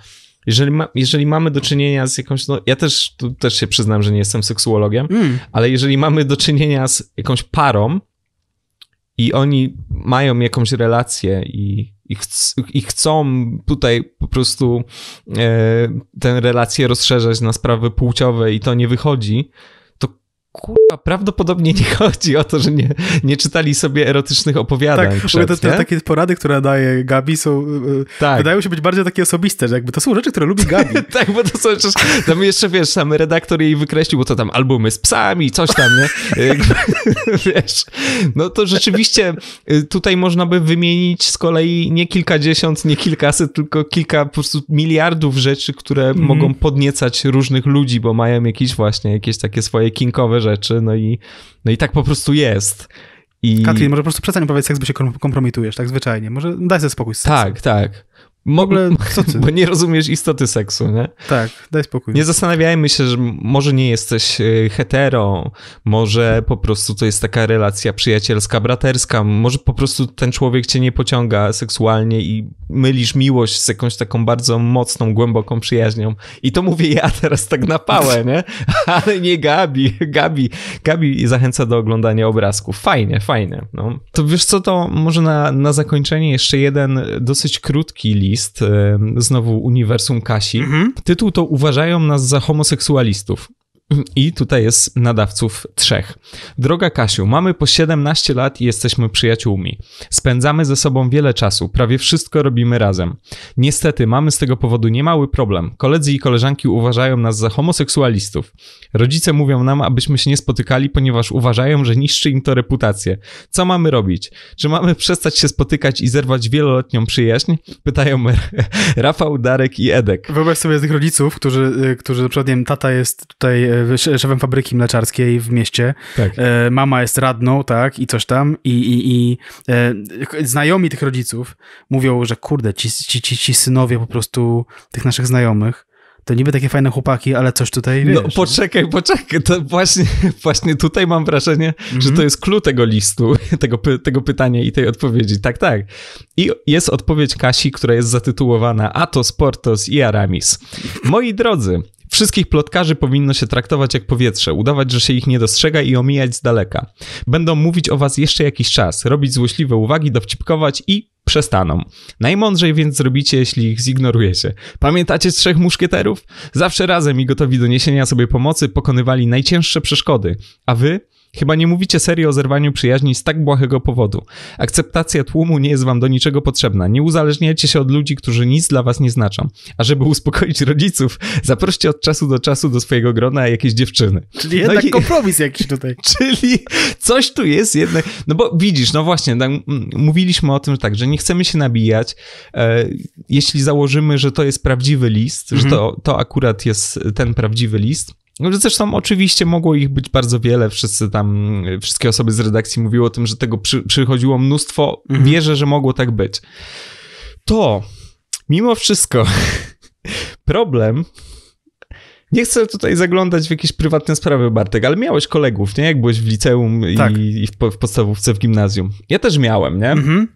Jeżeli, ma, jeżeli mamy do czynienia z jakąś, no ja też, tu też się przyznam, że nie jestem seksuologiem, mm. ale jeżeli mamy do czynienia z jakąś parą i oni mają jakąś relację i, i, chc, i chcą tutaj po prostu e, tę relację rozszerzać na sprawy płciowe i to nie wychodzi, kurwa, prawdopodobnie nie chodzi o to, że nie, nie czytali sobie erotycznych opowiadań. Tak, przed, te, te takie porady, które daje Gabi, są, y, y, tak. wydają się być bardziej takie osobiste, że jakby to są rzeczy, które lubi Gabi. tak, bo to są rzeczy, tam jeszcze wiesz, sam redaktor jej wykreślił, bo to tam albumy z psami, coś tam, nie? Y, wiesz, no to rzeczywiście tutaj można by wymienić z kolei nie kilkadziesiąt, nie kilkaset, tylko kilka po prostu miliardów rzeczy, które mm. mogą podniecać różnych ludzi, bo mają jakieś właśnie, jakieś takie swoje kinkowe rzeczy, no i, no i tak po prostu jest. I... Katrin, może po prostu przestań opowiadać, jak by się kompromitujesz, tak zwyczajnie. Może daj sobie spokój z Tak, tak. W ogóle, co ty? Bo nie rozumiesz istoty seksu, nie? Tak, daj spokój. Nie zastanawiajmy się, że może nie jesteś e, hetero, może po prostu to jest taka relacja przyjacielska, braterska, może po prostu ten człowiek cię nie pociąga seksualnie i mylisz miłość z jakąś taką bardzo mocną, głęboką przyjaźnią. I to mówię ja teraz tak na pałę, nie? Ale nie Gabi. Gabi, Gabi zachęca do oglądania obrazków. Fajnie, fajnie. No. To wiesz co, to może na, na zakończenie jeszcze jeden dosyć krótki list List, znowu Uniwersum Kasi. Mhm. Tytuł to uważają nas za homoseksualistów. I tutaj jest nadawców trzech. Droga Kasiu, mamy po 17 lat i jesteśmy przyjaciółmi. Spędzamy ze sobą wiele czasu, prawie wszystko robimy razem. Niestety, mamy z tego powodu niemały problem. Koledzy i koleżanki uważają nas za homoseksualistów. Rodzice mówią nam, abyśmy się nie spotykali, ponieważ uważają, że niszczy im to reputację. Co mamy robić? Czy mamy przestać się spotykać i zerwać wieloletnią przyjaźń? Pytają Rafał, Darek i Edek. Wyobraź sobie tych rodziców, którzy, y, którzy na przykład, nie wiem, tata jest tutaj y, szefem fabryki mleczarskiej w mieście. Tak. E, mama jest radną, tak, i coś tam. I, i, i e, znajomi tych rodziców mówią, że kurde, ci, ci, ci, ci synowie po prostu tych naszych znajomych, to niby takie fajne chłopaki, ale coś tutaj no, wiesz. No poczekaj, poczekaj, to właśnie, właśnie tutaj mam wrażenie, mm -hmm. że mhm. to jest clue tego listu, tego, tego pytania i tej odpowiedzi. Tak, tak. I jest odpowiedź Kasi, która jest zatytułowana Atos, Portos i Aramis. Moi drodzy, Wszystkich plotkarzy powinno się traktować jak powietrze, udawać, że się ich nie dostrzega i omijać z daleka. Będą mówić o was jeszcze jakiś czas, robić złośliwe uwagi, dowcipkować i przestaną. Najmądrzej więc zrobicie, jeśli ich zignorujecie. Pamiętacie z trzech muszkieterów? Zawsze razem i gotowi do niesienia sobie pomocy pokonywali najcięższe przeszkody, a wy Chyba nie mówicie serio o zerwaniu przyjaźni z tak błahego powodu. Akceptacja tłumu nie jest wam do niczego potrzebna. Nie uzależniajcie się od ludzi, którzy nic dla was nie znaczą. A żeby uspokoić rodziców, zaproście od czasu do czasu do swojego grona jakieś dziewczyny. Czyli no jednak i... kompromis jakiś tutaj. Czyli coś tu jest jednak... No bo widzisz, no właśnie, tak, mm, mówiliśmy o tym że tak, że nie chcemy się nabijać. E, jeśli założymy, że to jest prawdziwy list, mhm. że to, to akurat jest ten prawdziwy list, no, zresztą oczywiście mogło ich być bardzo wiele, wszyscy tam, y, wszystkie osoby z redakcji mówiły o tym, że tego przy, przychodziło mnóstwo, mhm. wierzę, że mogło tak być. To, mimo wszystko, problem nie chcę tutaj zaglądać w jakieś prywatne sprawy, Bartek, ale miałeś kolegów, nie? Jak byłeś w liceum tak. i, i w, w, podstawówce, w gimnazjum. Ja też miałem, nie? Mhm.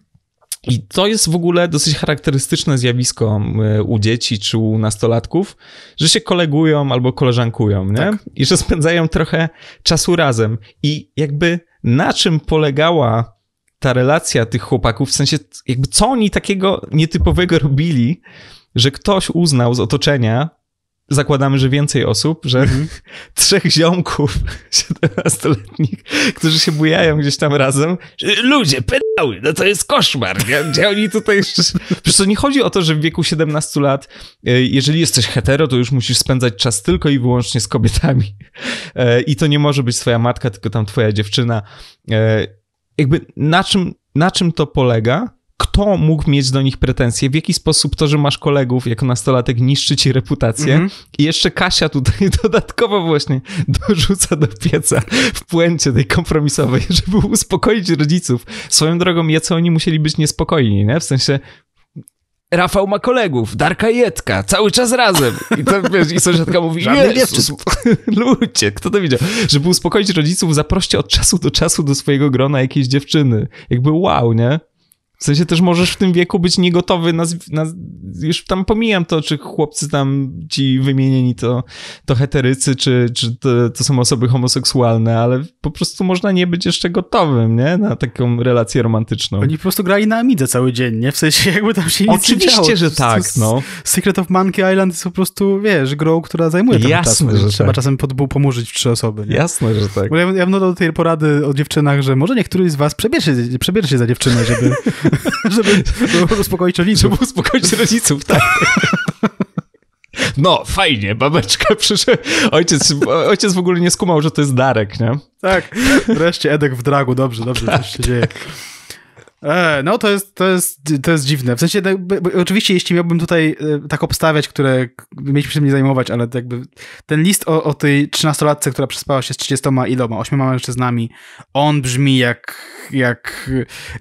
I to jest w ogóle dosyć charakterystyczne zjawisko e, u dzieci czy u nastolatków, że się kolegują albo koleżankują, nie? Tak. I że spędzają trochę czasu razem. I jakby na czym polegała ta relacja tych chłopaków, w sensie jakby co oni takiego nietypowego robili, że ktoś uznał z otoczenia, zakładamy, że więcej osób, że mm. trzech ziomków 17-letnich, którzy się bujają gdzieś tam razem. Ludzie, pedały, no to jest koszmar, nie? Gdzie oni tutaj jeszcze... Przecież to nie chodzi o to, że w wieku 17 lat, e, jeżeli jesteś hetero, to już musisz spędzać czas tylko i wyłącznie z kobietami. E, I to nie może być twoja matka, tylko tam twoja dziewczyna. E, jakby na czym, na czym to polega? kto mógł mieć do nich pretensje? W jaki sposób to, że masz kolegów jako nastolatek niszczy ci reputację? Mm -hmm. I jeszcze Kasia tutaj dodatkowo właśnie dorzuca do pieca w puencie tej kompromisowej, żeby uspokoić rodziców. Swoją drogą, co oni musieli być niespokojni, nie? W sensie, Rafał ma kolegów, Darka Jedka, cały czas razem. I to wiesz, i sąsiadka mówi, Jezus, ludzie, kto to widział? Żeby uspokoić rodziców, zaproście od czasu do czasu do swojego grona jakiejś dziewczyny. Jakby wow, nie? W sensie też możesz w tym wieku być niegotowy na, na, Już tam pomijam to, czy chłopcy tam ci wymienieni to, to heterycy, czy, czy to, to są osoby homoseksualne, ale po prostu można nie być jeszcze gotowym, nie? Na taką relację romantyczną. Oni po prostu grali na Amidze cały dzień, nie? W sensie jakby tam się nic Oczywiście, nie działo. Oczywiście, że tak, no. Secret of Monkey Island jest po prostu, wiesz, grą, która zajmuje tam Jasne, Że trzeba tak. czasem pod, pomurzyć w trzy osoby, nie? Jasne, że tak. Bo ja, ja do tej porady o dziewczynach, że może niektóry z was przebierze, przebierze się za dziewczynę, żeby żeby, uspokoić rodziców. Żeby uspokoić rodziców, tak. No, fajnie, babeczka przyszedł. Ojciec, ojciec w ogóle nie skumał, że to jest Darek, nie? Tak, wreszcie Edek w dragu, dobrze, dobrze, tak, coś się tak. dzieje. E, no to jest, to, jest, to jest dziwne. W sensie, no, oczywiście, jeśli miałbym tutaj e, tak obstawiać, które mieliśmy się tym nie zajmować, ale jakby ten list o, o tej trzynastolatce, która przespała się z 30 iloma, ośmioma mężczyznami, on brzmi jak, jak,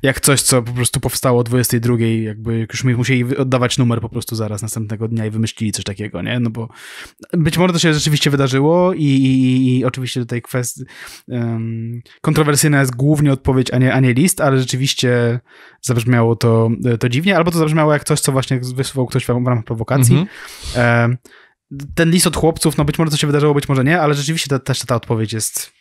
jak coś, co po prostu powstało o 22, jakby już musieli oddawać numer po prostu zaraz następnego dnia i wymyślili coś takiego, nie? No bo być może to się rzeczywiście wydarzyło i, i, i oczywiście tutaj kwestia um, kontrowersyjna jest głównie odpowiedź, a nie, a nie list, ale rzeczywiście zabrzmiało to, to dziwnie, albo to zabrzmiało jak coś, co właśnie wysłał ktoś w ramach prowokacji. Mm -hmm. e, ten list od chłopców, no być może to się wydarzyło, być może nie, ale rzeczywiście ta, też ta odpowiedź jest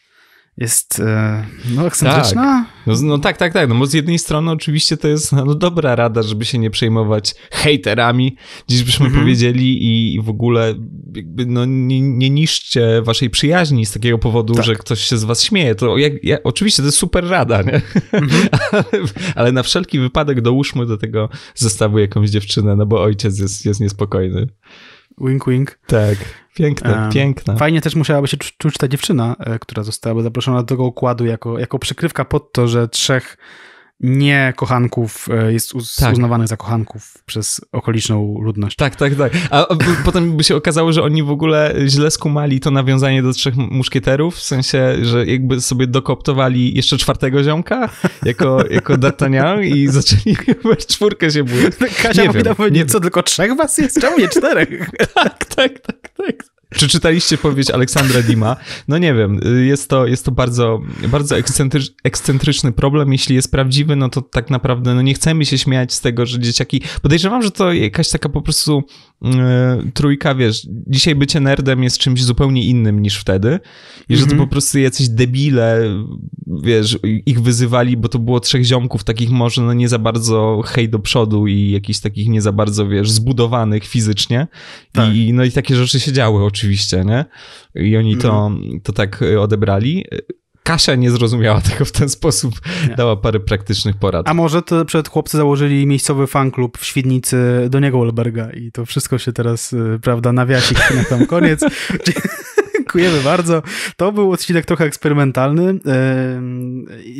jest e, no, ekscentryczna. Tak. No, no, tak, tak, tak. No bo z jednej strony oczywiście to jest no, dobra rada, żeby się nie przejmować hejterami, dziś byśmy mm -hmm. powiedzieli i, i, w ogóle jakby, no, nie, nie niszczcie waszej przyjaźni z takiego powodu, tak. że ktoś się z was śmieje. To jak, ja, oczywiście to jest super rada, nie? Mm -hmm. ale, ale, na wszelki wypadek dołóżmy do tego zestawu jakąś dziewczynę, no bo ojciec jest, jest niespokojny. Wink, wink. Tak, piękne, um, piękne. Fajnie też musiałaby się czuć ta dziewczyna, e, która zostałaby zaproszona do tego układu jako, jako przykrywka pod to, że trzech nie kochanków e, jest uz tak. uznawany za kochanków przez okoliczną ludność. Tak, tak, tak. A potem by się okazało, że oni w ogóle źle skumali to nawiązanie do trzech muszkieterów, w sensie, że jakby sobie dokoptowali jeszcze czwartego ziomka jako, jako D'Artagnan i zaczęli czwórkę się bujać. Kasia nie powinna powiedzieć, co, tylko trzech was jest? Czemu nie czterech? tak, tak, tak, tak. Czy czytaliście powieść Aleksandra Dima? No nie wiem, jest to, jest to bardzo, bardzo ekscentrycz, ekscentryczny problem. Jeśli jest prawdziwy, no to tak naprawdę no nie chcemy się śmiać z tego, że dzieciaki... Podejrzewam, że to jakaś taka po prostu yy, trójka, wiesz, dzisiaj bycie nerdem jest czymś zupełnie innym niż wtedy i że to mhm. po prostu jacyś debile, wiesz, ich wyzywali, bo to było trzech ziomków takich może no nie za bardzo hej do przodu i jakichś takich nie za bardzo, wiesz, zbudowanych fizycznie tak. I, no i takie rzeczy się działy oczywiście, nie? I oni to, no. to tak y, odebrali. Kasia nie zrozumiała tego w ten sposób, nie. dała parę praktycznych porad. A może to przed chłopcy założyli miejscowy fanklub w Świdnicy do niego Olberga i to wszystko się teraz, y, prawda, nawiasi na tam koniec. Dziękujemy bardzo. To był odcinek trochę eksperymentalny.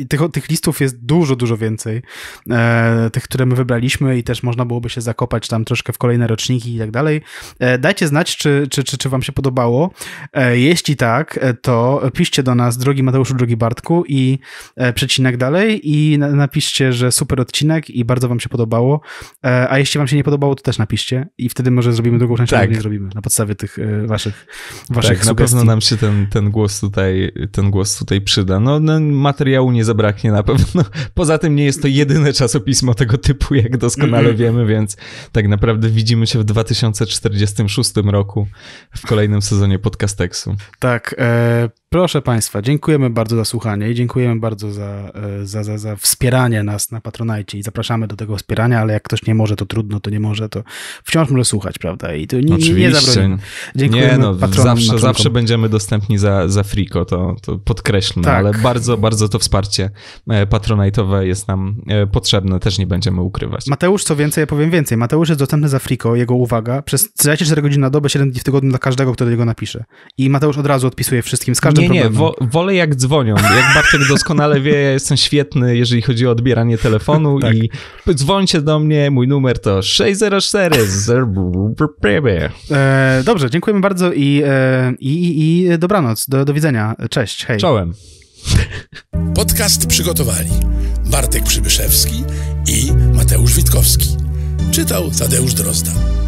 Tych, tych listów jest dużo, dużo więcej. E, tych, które my wybraliśmy i też można byłoby się zakopać tam troszkę w kolejne roczniki i tak dalej. E, dajcie znać, czy, czy, czy, czy wam się podobało. E, jeśli tak, to piszcie do nas, drogi Mateuszu, drogi Bartku i przecinek dalej i napiszcie, że super odcinek i bardzo wam się podobało. A jeśli wam się nie podobało, to też napiszcie i wtedy może zrobimy drugą część, tak. albo nie zrobimy na podstawie tych waszych, waszych tak, sugestii nam się ten, ten, głos tutaj, ten głos tutaj przyda. No, no, materiału nie zabraknie na pewno. Poza tym nie jest to jedyne czasopismo tego typu, jak doskonale wiemy, więc tak naprawdę widzimy się w 2046 roku w kolejnym sezonie Podcasteksu. Tak, e Proszę Państwa, dziękujemy bardzo za słuchanie i dziękujemy bardzo za, e, za, za, za wspieranie nas na Patronajcie i zapraszamy do tego wspierania, ale jak ktoś nie może, to trudno, to nie może, to wciąż może słuchać, prawda? I to nie, Oczywiście. nie Dziękujemy nie, no, zawsze, zawsze będziemy dostępni za, za Friko, to, to podkreślmy, tak. ale bardzo, bardzo to wsparcie e, patronajtowe jest nam e, potrzebne, też nie będziemy ukrywać. Mateusz, co więcej, ja powiem więcej. Mateusz jest dostępny za Friko, jego uwaga, przez 24 godziny na dobę, 7 dni w tygodniu dla każdego, kto do niego napisze. I Mateusz od razu odpisuje wszystkim, z każdym nie, nie, wo, wolę jak dzwonią. Jak Bartek doskonale wie, ja jestem świetny, jeżeli chodzi o odbieranie telefonu tak. i dzwońcie do mnie, mój numer to 604. e, dobrze, dziękujemy bardzo e, i, i, i dobranoc, do, do widzenia, cześć, hej. Czołem. Podcast przygotowali Bartek Przybyszewski i Mateusz Witkowski. Czytał Tadeusz Drozda.